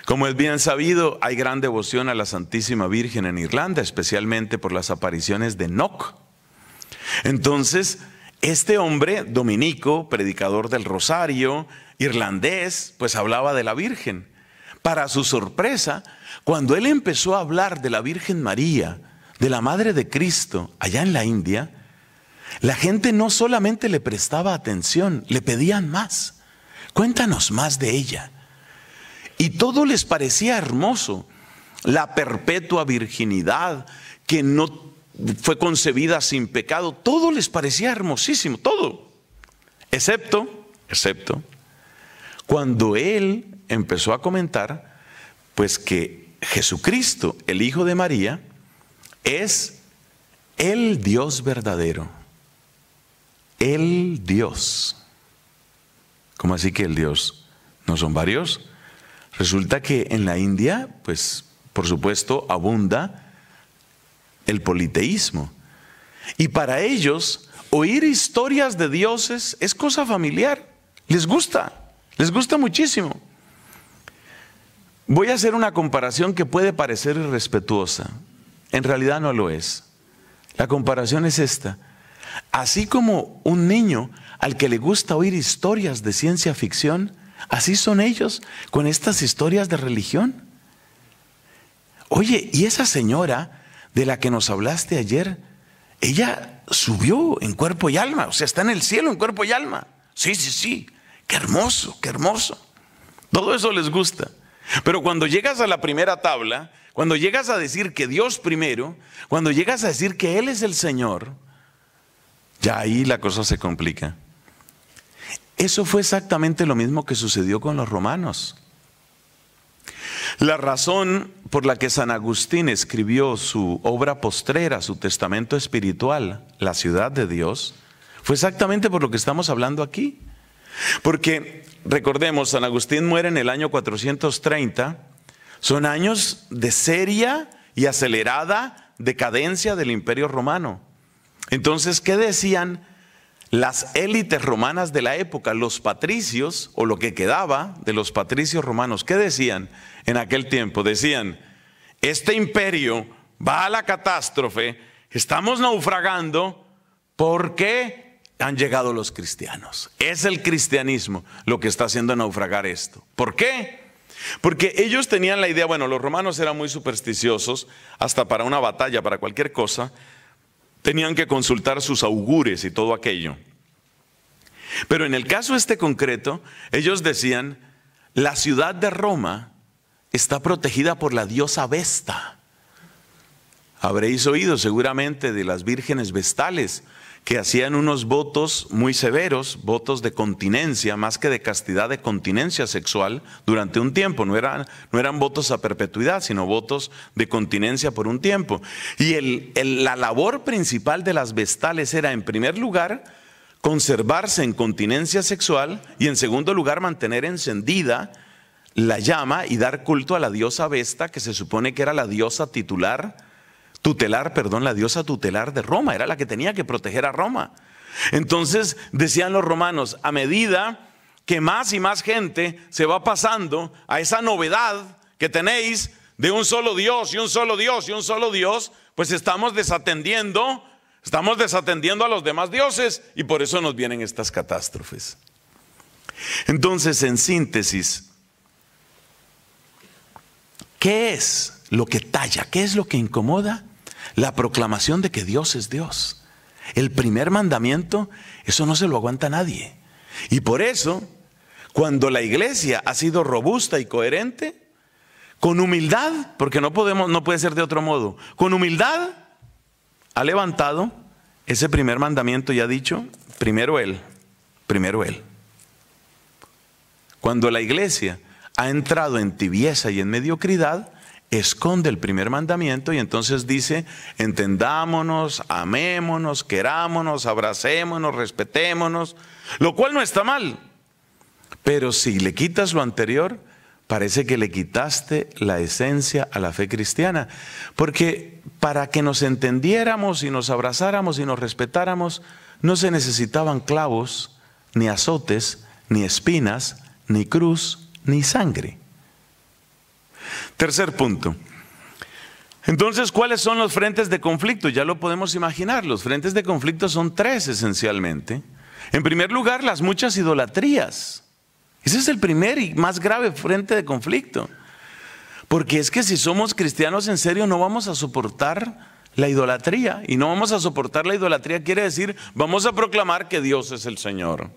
Como es bien sabido, hay gran devoción a la Santísima Virgen en Irlanda, especialmente por las apariciones de Nock. Entonces, este hombre, dominico, predicador del Rosario, irlandés, pues hablaba de la Virgen. Para su sorpresa, cuando él empezó a hablar de la Virgen María, de la Madre de Cristo allá en la India, la gente no solamente le prestaba atención, le pedían más. Cuéntanos más de ella. Y todo les parecía hermoso. La perpetua virginidad que no fue concebida sin pecado, todo les parecía hermosísimo, todo. Excepto, excepto, cuando él empezó a comentar, pues que Jesucristo, el Hijo de María, es el Dios verdadero. El Dios. ¿Cómo así que el Dios? ¿No son varios? Resulta que en la India, pues por supuesto, abunda el politeísmo. Y para ellos, oír historias de dioses es cosa familiar. Les gusta, les gusta muchísimo. Voy a hacer una comparación que puede parecer irrespetuosa, en realidad no lo es. La comparación es esta. Así como un niño al que le gusta oír historias de ciencia ficción, así son ellos con estas historias de religión. Oye, ¿y esa señora de la que nos hablaste ayer? Ella subió en cuerpo y alma, o sea, está en el cielo en cuerpo y alma. Sí, sí, sí. Qué hermoso, qué hermoso. Todo eso les gusta. Pero cuando llegas a la primera tabla, cuando llegas a decir que Dios primero, cuando llegas a decir que Él es el Señor, ya ahí la cosa se complica. Eso fue exactamente lo mismo que sucedió con los romanos. La razón por la que San Agustín escribió su obra postrera, su testamento espiritual, La ciudad de Dios, fue exactamente por lo que estamos hablando aquí. Porque recordemos, San Agustín muere en el año 430 son años de seria y acelerada decadencia del imperio romano. Entonces, ¿qué decían las élites romanas de la época, los patricios, o lo que quedaba de los patricios romanos? ¿Qué decían en aquel tiempo? Decían, este imperio va a la catástrofe, estamos naufragando porque han llegado los cristianos. Es el cristianismo lo que está haciendo naufragar esto. ¿Por qué? Porque ellos tenían la idea, bueno, los romanos eran muy supersticiosos, hasta para una batalla, para cualquier cosa, tenían que consultar sus augures y todo aquello. Pero en el caso este concreto, ellos decían, la ciudad de Roma está protegida por la diosa Vesta. Habréis oído seguramente de las vírgenes vestales, que hacían unos votos muy severos, votos de continencia, más que de castidad, de continencia sexual durante un tiempo. No eran, no eran votos a perpetuidad, sino votos de continencia por un tiempo. Y la labor principal de las vestales era, en primer lugar, conservarse en continencia sexual y, en segundo lugar, mantener encendida la llama y dar culto a la diosa Vesta, que se supone que era la diosa titular tutelar, perdón, la diosa tutelar de Roma, era la que tenía que proteger a Roma. Entonces decían los romanos, a medida que más y más gente se va pasando a esa novedad que tenéis de un solo Dios y un solo Dios y un solo Dios, pues estamos desatendiendo, estamos desatendiendo a los demás dioses y por eso nos vienen estas catástrofes. Entonces, en síntesis, ¿qué es lo que talla? ¿Qué es lo que incomoda? La proclamación de que Dios es Dios. El primer mandamiento, eso no se lo aguanta nadie. Y por eso, cuando la iglesia ha sido robusta y coherente, con humildad, porque no podemos, no puede ser de otro modo, con humildad ha levantado ese primer mandamiento y ha dicho, primero él, primero él. Cuando la iglesia ha entrado en tibieza y en mediocridad, esconde el primer mandamiento y entonces dice, entendámonos, amémonos, querámonos, abracémonos, respetémonos, lo cual no está mal. Pero si le quitas lo anterior, parece que le quitaste la esencia a la fe cristiana. Porque para que nos entendiéramos y nos abrazáramos y nos respetáramos, no se necesitaban clavos, ni azotes, ni espinas, ni cruz, ni sangre. Tercer punto. Entonces, ¿cuáles son los frentes de conflicto? Ya lo podemos imaginar. Los frentes de conflicto son tres esencialmente. En primer lugar, las muchas idolatrías. Ese es el primer y más grave frente de conflicto. Porque es que si somos cristianos en serio no vamos a soportar la idolatría. Y no vamos a soportar la idolatría quiere decir, vamos a proclamar que Dios es el Señor.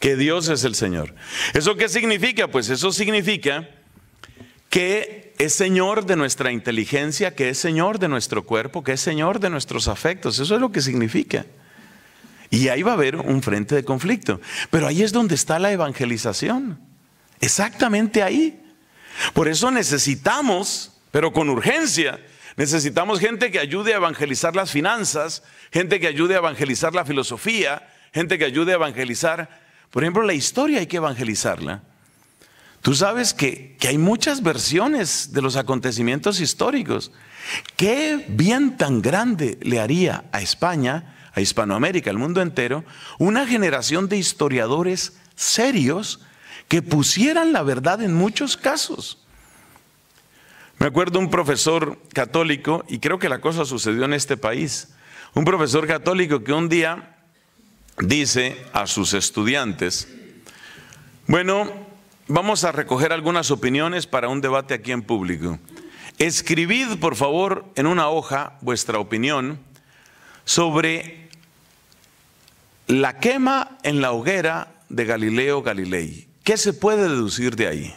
Que Dios es el Señor. ¿Eso qué significa? Pues eso significa que es Señor de nuestra inteligencia, que es Señor de nuestro cuerpo, que es Señor de nuestros afectos. Eso es lo que significa. Y ahí va a haber un frente de conflicto. Pero ahí es donde está la evangelización. Exactamente ahí. Por eso necesitamos, pero con urgencia, necesitamos gente que ayude a evangelizar las finanzas, gente que ayude a evangelizar la filosofía, gente que ayude a evangelizar. Por ejemplo, la historia hay que evangelizarla. Tú sabes que, hay muchas versiones de los acontecimientos históricos. ¿Qué bien tan grande le haría a España, a Hispanoamérica, al mundo entero, una generación de historiadores serios que pusieran la verdad en muchos casos? Me acuerdo un profesor católico, y creo que la cosa sucedió en este país, un profesor católico que un día dice a sus estudiantes, bueno, vamos a recoger algunas opiniones para un debate aquí en público. Escribid, por favor, en una hoja vuestra opinión sobre la quema en la hoguera de Galileo Galilei. ¿Qué se puede deducir de ahí?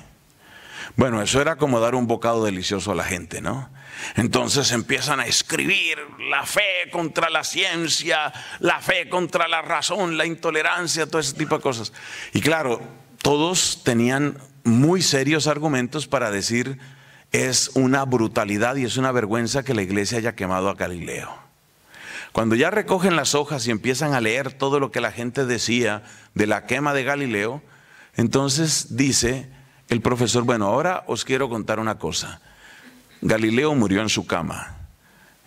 Bueno, eso era como dar un bocado delicioso a la gente, ¿no? Entonces empiezan a escribir la fe contra la ciencia, la fe contra la razón, la intolerancia, todo ese tipo de cosas. Y claro, todos tenían muy serios argumentos para decir es una brutalidad y es una vergüenza que la iglesia haya quemado a Galileo. Cuando ya recogen las hojas y empiezan a leer todo lo que la gente decía de la quema de Galileo, entonces dice el profesor, bueno, ahora os quiero contar una cosa. Galileo murió en su cama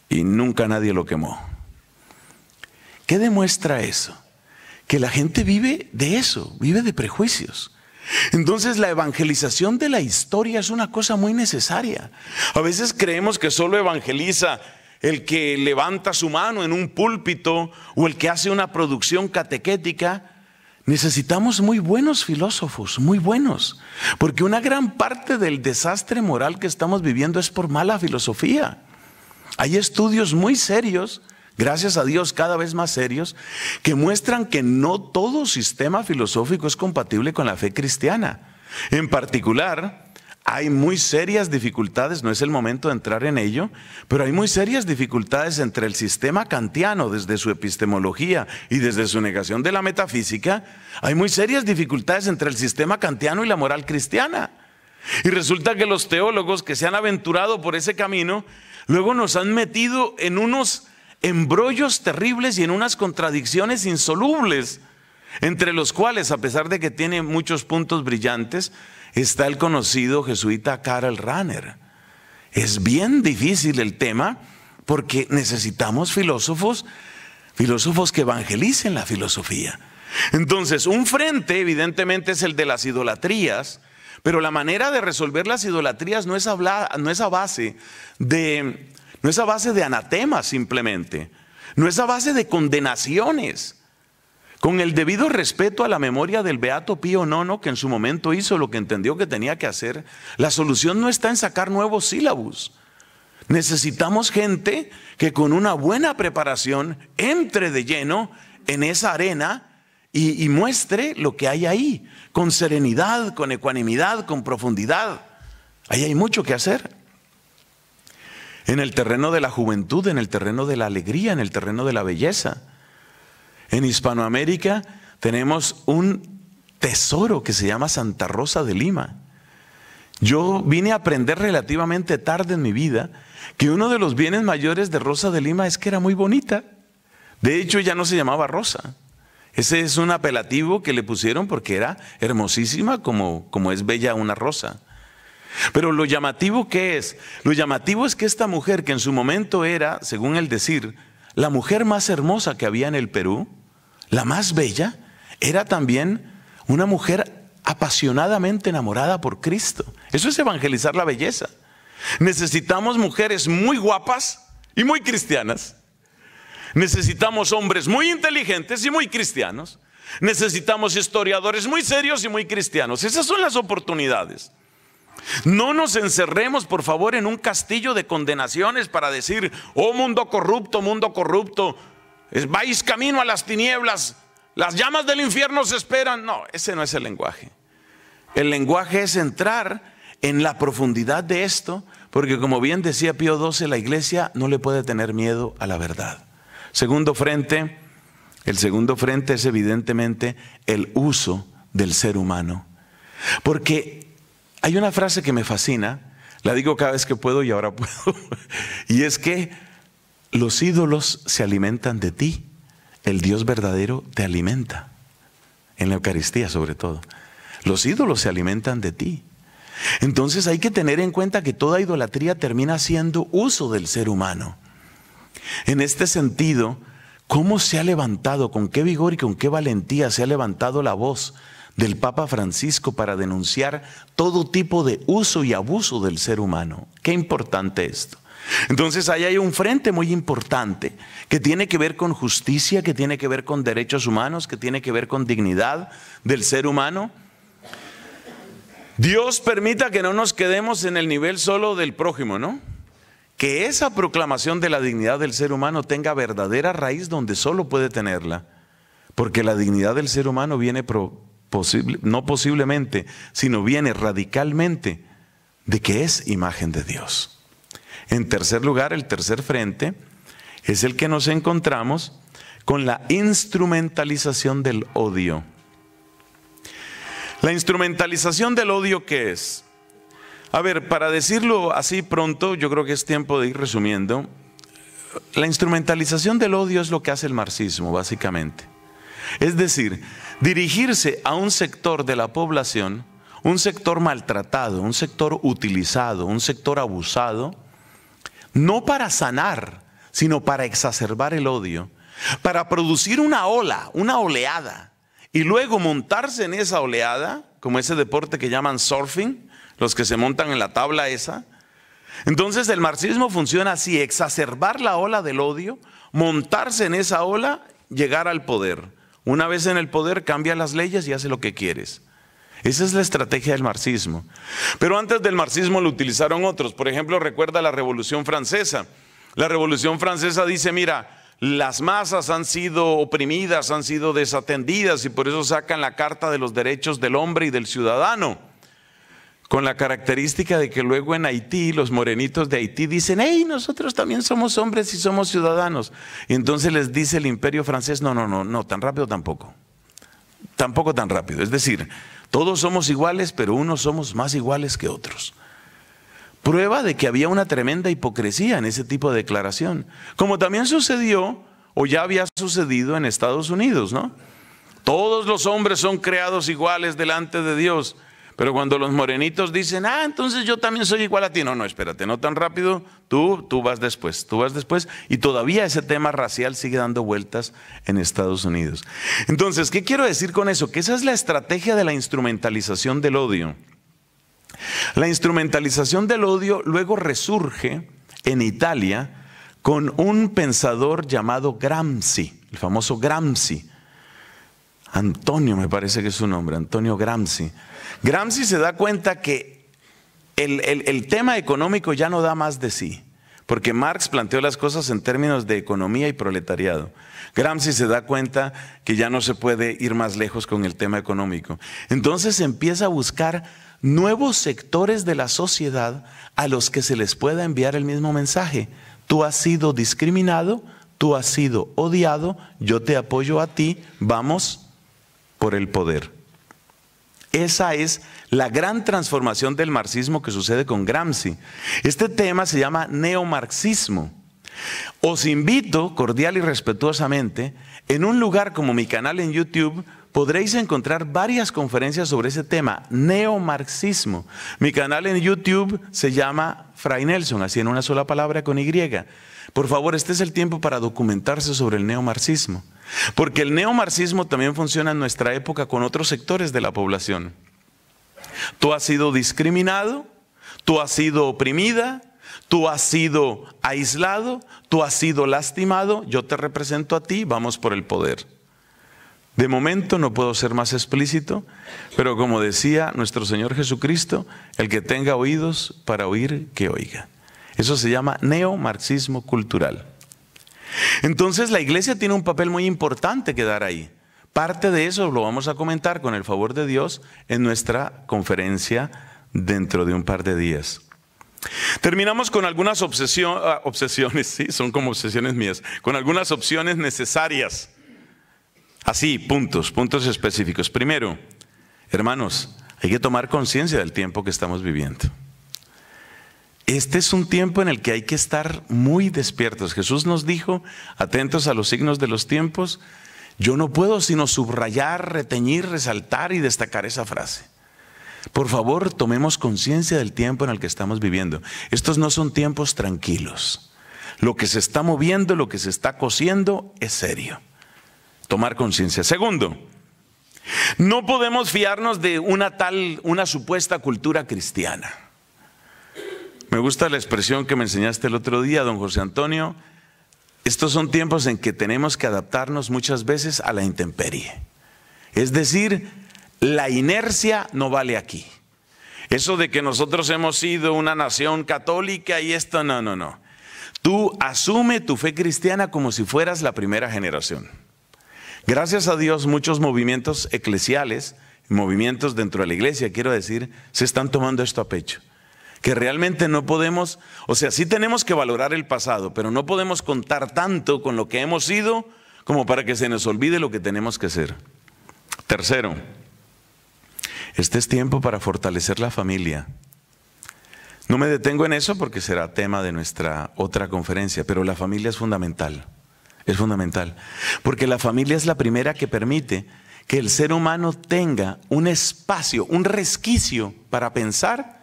y nunca nadie lo quemó. ¿Qué demuestra eso? que la gente vive de eso, vive de prejuicios. Entonces la evangelización de la historia es una cosa muy necesaria. A veces creemos que solo evangeliza el que levanta su mano en un púlpito o el que hace una producción catequética. Necesitamos muy buenos filósofos, muy buenos, porque una gran parte del desastre moral que estamos viviendo es por mala filosofía. Hay estudios muy serios gracias a Dios cada vez más serios, que muestran que no todo sistema filosófico es compatible con la fe cristiana. En particular, hay muy serias dificultades, no es el momento de entrar en ello, pero hay muy serias dificultades entre el sistema kantiano desde su epistemología y desde su negación de la metafísica, hay muy serias dificultades entre el sistema kantiano y la moral cristiana. Y resulta que los teólogos que se han aventurado por ese camino, luego nos han metido en unos embrollos terribles y en unas contradicciones insolubles, entre los cuales, a pesar de que tiene muchos puntos brillantes, está el conocido jesuita Karl runner Es bien difícil el tema porque necesitamos filósofos, filósofos que evangelicen la filosofía. Entonces, un frente evidentemente es el de las idolatrías, pero la manera de resolver las idolatrías no es, no es a base de no es a base de anatemas simplemente. No es a base de condenaciones. Con el debido respeto a la memoria del Beato Pío Nono que en su momento hizo lo que entendió que tenía que hacer, la solución no está en sacar nuevos sílabos Necesitamos gente que con una buena preparación entre de lleno en esa arena y, y muestre lo que hay ahí, con serenidad, con ecuanimidad, con profundidad. Ahí hay mucho que hacer en el terreno de la juventud, en el terreno de la alegría, en el terreno de la belleza. En Hispanoamérica tenemos un tesoro que se llama Santa Rosa de Lima. Yo vine a aprender relativamente tarde en mi vida que uno de los bienes mayores de Rosa de Lima es que era muy bonita. De hecho, ya no se llamaba Rosa. Ese es un apelativo que le pusieron porque era hermosísima como, como es bella una rosa. Pero lo llamativo que es, lo llamativo es que esta mujer, que en su momento era, según el decir, la mujer más hermosa que había en el Perú, la más bella, era también una mujer apasionadamente enamorada por Cristo. Eso es evangelizar la belleza. Necesitamos mujeres muy guapas y muy cristianas. Necesitamos hombres muy inteligentes y muy cristianos. Necesitamos historiadores muy serios y muy cristianos. Esas son las oportunidades. No nos encerremos, por favor, en un castillo de condenaciones para decir, oh mundo corrupto, mundo corrupto, vais camino a las tinieblas, las llamas del infierno se esperan. No, ese no es el lenguaje. El lenguaje es entrar en la profundidad de esto, porque como bien decía Pío XII, la iglesia no le puede tener miedo a la verdad. Segundo frente, el segundo frente es evidentemente el uso del ser humano. Porque hay una frase que me fascina, la digo cada vez que puedo y ahora [LAUGHS] puedo, y es que los ídolos se alimentan de ti, el Dios verdadero te alimenta, en la Eucaristía sobre todo. Los ídolos se alimentan de ti. Entonces hay que tener en cuenta que toda idolatría termina siendo uso del ser humano. En este sentido, ¿cómo se ha levantado, con qué vigor y con qué valentía se ha levantado la voz del Papa Francisco para denunciar todo tipo de uso y abuso del ser humano. Qué importante esto. Entonces ahí hay un frente muy importante que tiene que ver con justicia, que tiene que ver con derechos humanos, que tiene que ver con dignidad del ser humano. Dios permita que no nos quedemos en el nivel solo del prójimo, ¿no? Que esa proclamación de la dignidad del ser humano tenga verdadera raíz donde solo puede tenerla, porque la dignidad del ser humano viene pro no posiblemente, sino viene radicalmente de que es imagen de Dios. En tercer lugar, el tercer frente es el que nos encontramos con la instrumentalización del odio. La instrumentalización del odio, ¿qué es? A ver, para decirlo así pronto, yo creo que es tiempo de ir resumiendo. La instrumentalización del odio es lo que hace el marxismo, básicamente. Es decir, dirigirse a un sector de la población, un sector maltratado, un sector utilizado, un sector abusado, no para sanar, sino para exacerbar el odio, para producir una ola, una oleada, y luego montarse en esa oleada, como ese deporte que llaman surfing, los que se montan en la tabla esa. Entonces el marxismo funciona así, exacerbar la ola del odio, montarse en esa ola, llegar al poder. Una vez en el poder, cambia las leyes y hace lo que quieres. Esa es la estrategia del marxismo. Pero antes del marxismo lo utilizaron otros. Por ejemplo, recuerda la Revolución Francesa. La Revolución Francesa dice, mira, las masas han sido oprimidas, han sido desatendidas y por eso sacan la Carta de los Derechos del Hombre y del Ciudadano con la característica de que luego en Haití los morenitos de Haití dicen, hey, nosotros también somos hombres y somos ciudadanos. Y entonces les dice el imperio francés, no, no, no, no, tan rápido tampoco. Tampoco tan rápido. Es decir, todos somos iguales, pero unos somos más iguales que otros. Prueba de que había una tremenda hipocresía en ese tipo de declaración. Como también sucedió, o ya había sucedido en Estados Unidos, ¿no? Todos los hombres son creados iguales delante de Dios pero cuando los morenitos dicen, ah, entonces yo también soy igual a ti. No, no, espérate, no tan rápido. Tú, tú vas después, tú vas después. Y todavía ese tema racial sigue dando vueltas en Estados Unidos. Entonces, ¿qué quiero decir con eso? Que esa es la estrategia de la instrumentalización del odio. La instrumentalización del odio luego resurge en Italia con un pensador llamado Gramsci, el famoso Gramsci Antonio me parece que es su nombre, Antonio Gramsci. Gramsci se da cuenta que el, tema económico ya no da más de sí, porque Marx planteó las cosas en términos de economía y proletariado. Gramsci se da cuenta que ya no se puede ir más lejos con el tema económico. Entonces empieza a buscar nuevos sectores de la sociedad a los que se les pueda enviar el mismo mensaje. Tú has sido discriminado, tú has sido odiado, yo te apoyo a ti, vamos por el poder. Esa es la gran transformación del marxismo que sucede con Gramsci. Este tema se llama neomarxismo. Os invito cordial y respetuosamente, en un lugar como mi canal en YouTube, podréis encontrar varias conferencias sobre ese tema, neomarxismo. Mi canal en YouTube se llama Fray Nelson, así en una sola palabra con Y. Por favor, este es el tiempo para documentarse sobre el neomarxismo. Porque el neomarxismo también funciona en nuestra época con otros sectores de la población. Tú has sido discriminado, tú has sido oprimida, tú has sido aislado, tú has sido lastimado, yo te represento a ti, vamos por el poder. De momento no puedo ser más explícito, pero como decía nuestro Señor Jesucristo, el que tenga oídos para oír, que oiga. Eso se llama neomarxismo cultural. Entonces la iglesia tiene un papel muy importante que dar ahí. Parte de eso lo vamos a comentar con el favor de Dios en nuestra conferencia dentro de un par de días. Terminamos con algunas ah, obsesiones, [LAUGHS] sí, son como obsesiones mías, con algunas opciones necesarias. Así, puntos, puntos específicos. Primero, hermanos, hay que tomar conciencia del tiempo que estamos viviendo. Este es un tiempo en el que hay que estar muy despiertos. Jesús nos dijo, atentos a los signos de los tiempos, yo no puedo sino subrayar, reteñir, resaltar y destacar esa frase. Por favor, tomemos conciencia del tiempo en el que estamos viviendo. Estos no son tiempos tranquilos. Lo que se está moviendo, lo que se está cosiendo es serio. Tomar conciencia. Segundo, no podemos fiarnos de una tal, una supuesta cultura cristiana. Me gusta la expresión que me enseñaste el otro día, don José Antonio. Estos son tiempos en que tenemos que adaptarnos muchas veces a la intemperie. Es decir, la inercia no vale aquí. Eso de que nosotros hemos sido una nación católica y esto, no, no, no. Tú asume tu fe cristiana como si fueras la primera generación. Gracias a Dios muchos movimientos eclesiales, movimientos dentro de la iglesia, quiero decir, se están tomando esto a pecho que realmente no podemos, o sea, sí tenemos que valorar el pasado, pero no podemos contar tanto con lo que hemos sido como para que se nos olvide lo que tenemos que ser. Tercero, este es tiempo para fortalecer la familia. No me detengo en eso porque será tema de nuestra otra conferencia, pero la familia es fundamental, es fundamental, porque la familia es la primera que permite que el ser humano tenga un espacio, un resquicio para pensar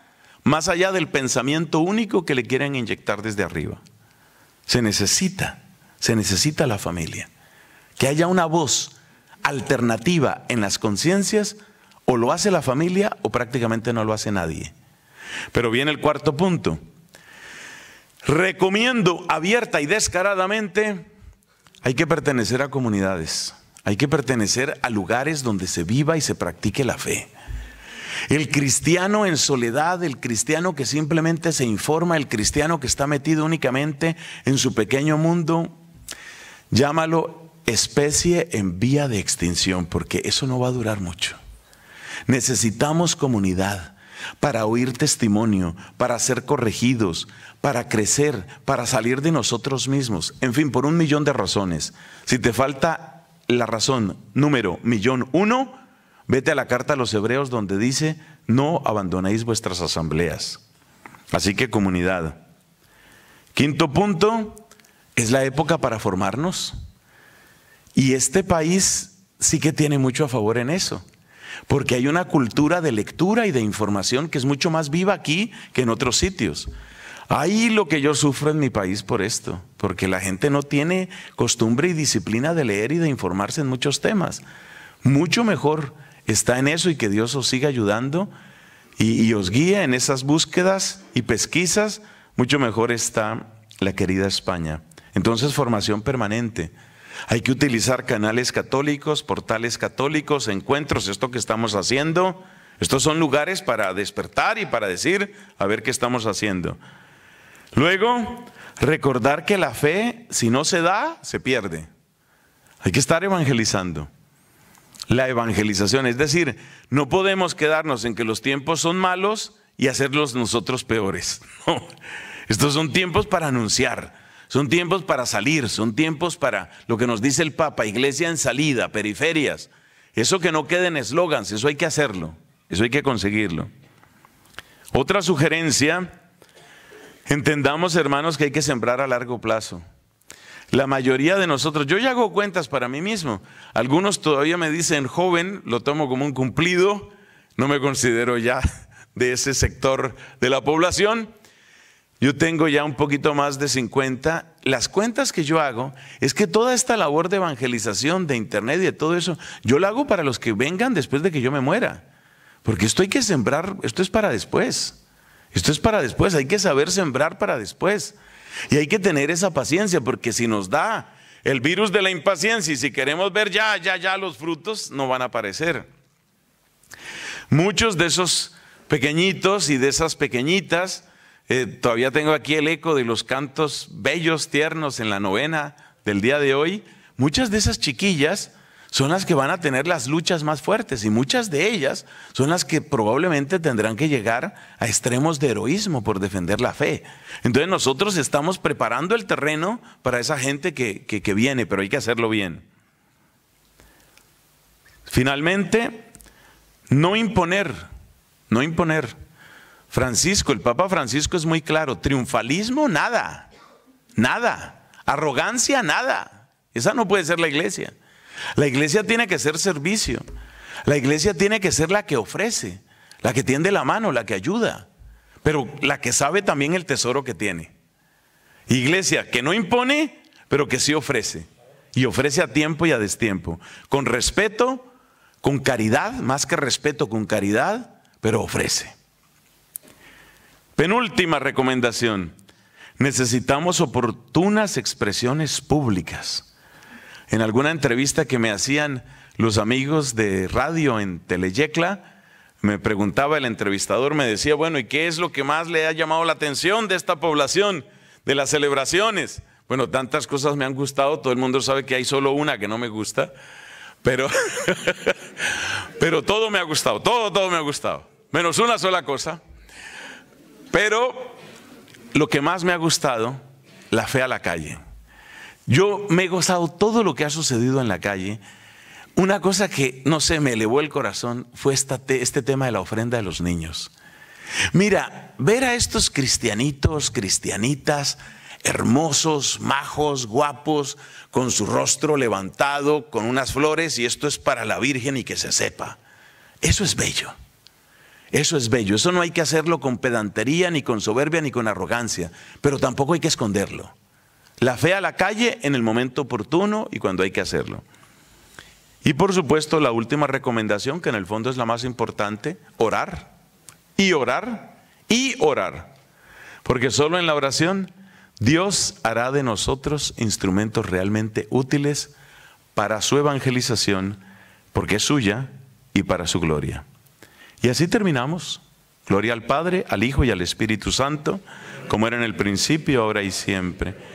más allá del pensamiento único que le quieren inyectar desde arriba. Se necesita, se necesita la familia. Que haya una voz alternativa en las conciencias, o lo hace la familia o prácticamente no lo hace nadie. Pero viene el cuarto punto. Recomiendo abierta y descaradamente, hay que pertenecer a comunidades, hay que pertenecer a lugares donde se viva y se practique la fe. El cristiano en soledad, el cristiano que simplemente se informa, el cristiano que está metido únicamente en su pequeño mundo, llámalo especie en vía de extinción, porque eso no va a durar mucho. Necesitamos comunidad para oír testimonio, para ser corregidos, para crecer, para salir de nosotros mismos, en fin, por un millón de razones. Si te falta la razón número millón uno, Vete a la carta a los hebreos donde dice, no abandonéis vuestras asambleas. Así que comunidad. Quinto punto, es la época para formarnos. Y este país sí que tiene mucho a favor en eso, porque hay una cultura de lectura y de información que es mucho más viva aquí que en otros sitios. Ahí lo que yo sufro en mi país por esto, porque la gente no tiene costumbre y disciplina de leer y de informarse en muchos temas. Mucho mejor está en eso y que Dios os siga ayudando y, os guíe en esas búsquedas y pesquisas, mucho mejor está la querida España. Entonces, formación permanente. Hay que utilizar canales católicos, portales católicos, encuentros, esto que estamos haciendo. Estos son lugares para despertar y para decir, a ver qué estamos haciendo. Luego, recordar que la fe, si no se da, se pierde. Hay que estar evangelizando la evangelización. Es decir, no podemos quedarnos en que los tiempos son malos y hacerlos nosotros peores. [LAUGHS] No. Estos son tiempos para anunciar, son tiempos para salir, son tiempos para lo que nos dice el Papa, iglesia en salida, periferias. Eso que no queden en eslogans, eso hay que hacerlo, eso hay que conseguirlo. Otra sugerencia, entendamos hermanos que hay que sembrar a largo plazo. La mayoría de nosotros, yo ya hago cuentas para mí mismo. Algunos todavía me dicen joven, lo tomo como un cumplido, no me considero ya de ese sector de la población. Yo tengo ya un poquito más de 50. Las cuentas que yo hago es que toda esta labor de evangelización, de internet y de todo eso, yo la hago para los que vengan después de que yo me muera. Porque esto hay que sembrar, esto es para después. Esto es para después, hay que saber sembrar para después. Y hay que tener esa paciencia porque si nos da el virus de la impaciencia y si queremos ver ya, ya, ya los frutos, no van a aparecer. Muchos de esos pequeñitos y de esas pequeñitas, eh, todavía tengo aquí el eco de los cantos bellos, tiernos en la novena del día de hoy, muchas de esas chiquillas son las que van a tener las luchas más fuertes y muchas de ellas son las que probablemente tendrán que llegar a extremos de heroísmo por defender la fe. Entonces nosotros estamos preparando el terreno para esa gente que, viene, pero hay que hacerlo bien. Finalmente, no imponer, no imponer. Francisco, el Papa Francisco es muy claro, triunfalismo, nada, nada, arrogancia, nada. Esa no puede ser la iglesia. La iglesia tiene que ser servicio. La iglesia tiene que ser la que ofrece, la que tiende la mano, la que ayuda, pero la que sabe también el tesoro que tiene. Iglesia que no impone, pero que sí ofrece. Y ofrece a tiempo y a destiempo. Con respeto, con caridad, más que respeto, con caridad, pero ofrece. Penúltima recomendación. Necesitamos oportunas expresiones públicas en alguna entrevista que me hacían los amigos de radio en Teleyecla, me preguntaba el entrevistador, me decía, bueno, ¿y qué es lo que más le ha llamado la atención de esta población, de las celebraciones? Bueno, tantas cosas me han gustado, todo el mundo sabe que hay solo una que no me gusta, pero, [LAUGHS] pero todo me ha gustado, todo, todo me ha gustado, menos una sola cosa. Pero lo que más me ha gustado, la fe a la calle. Yo me he gozado todo lo que ha sucedido en la calle. Una cosa que, no sé, me elevó el corazón fue este tema de la ofrenda de los niños. Mira, ver a estos cristianitos, cristianitas, hermosos, majos, guapos, con su rostro levantado, con unas flores, y esto es para la Virgen y que se sepa. Eso es bello. Eso es bello. Eso no hay que hacerlo con pedantería, ni con soberbia, ni con arrogancia, pero tampoco hay que esconderlo la fe a la calle en el momento oportuno y cuando hay que hacerlo. Y por supuesto, la última recomendación, que en el fondo es la más importante, orar y orar y orar. Porque solo en la oración Dios hará de nosotros instrumentos realmente útiles para su evangelización, porque es suya y para su gloria. Y así terminamos. Gloria al Padre, al Hijo y al Espíritu Santo, como era en el principio, ahora y siempre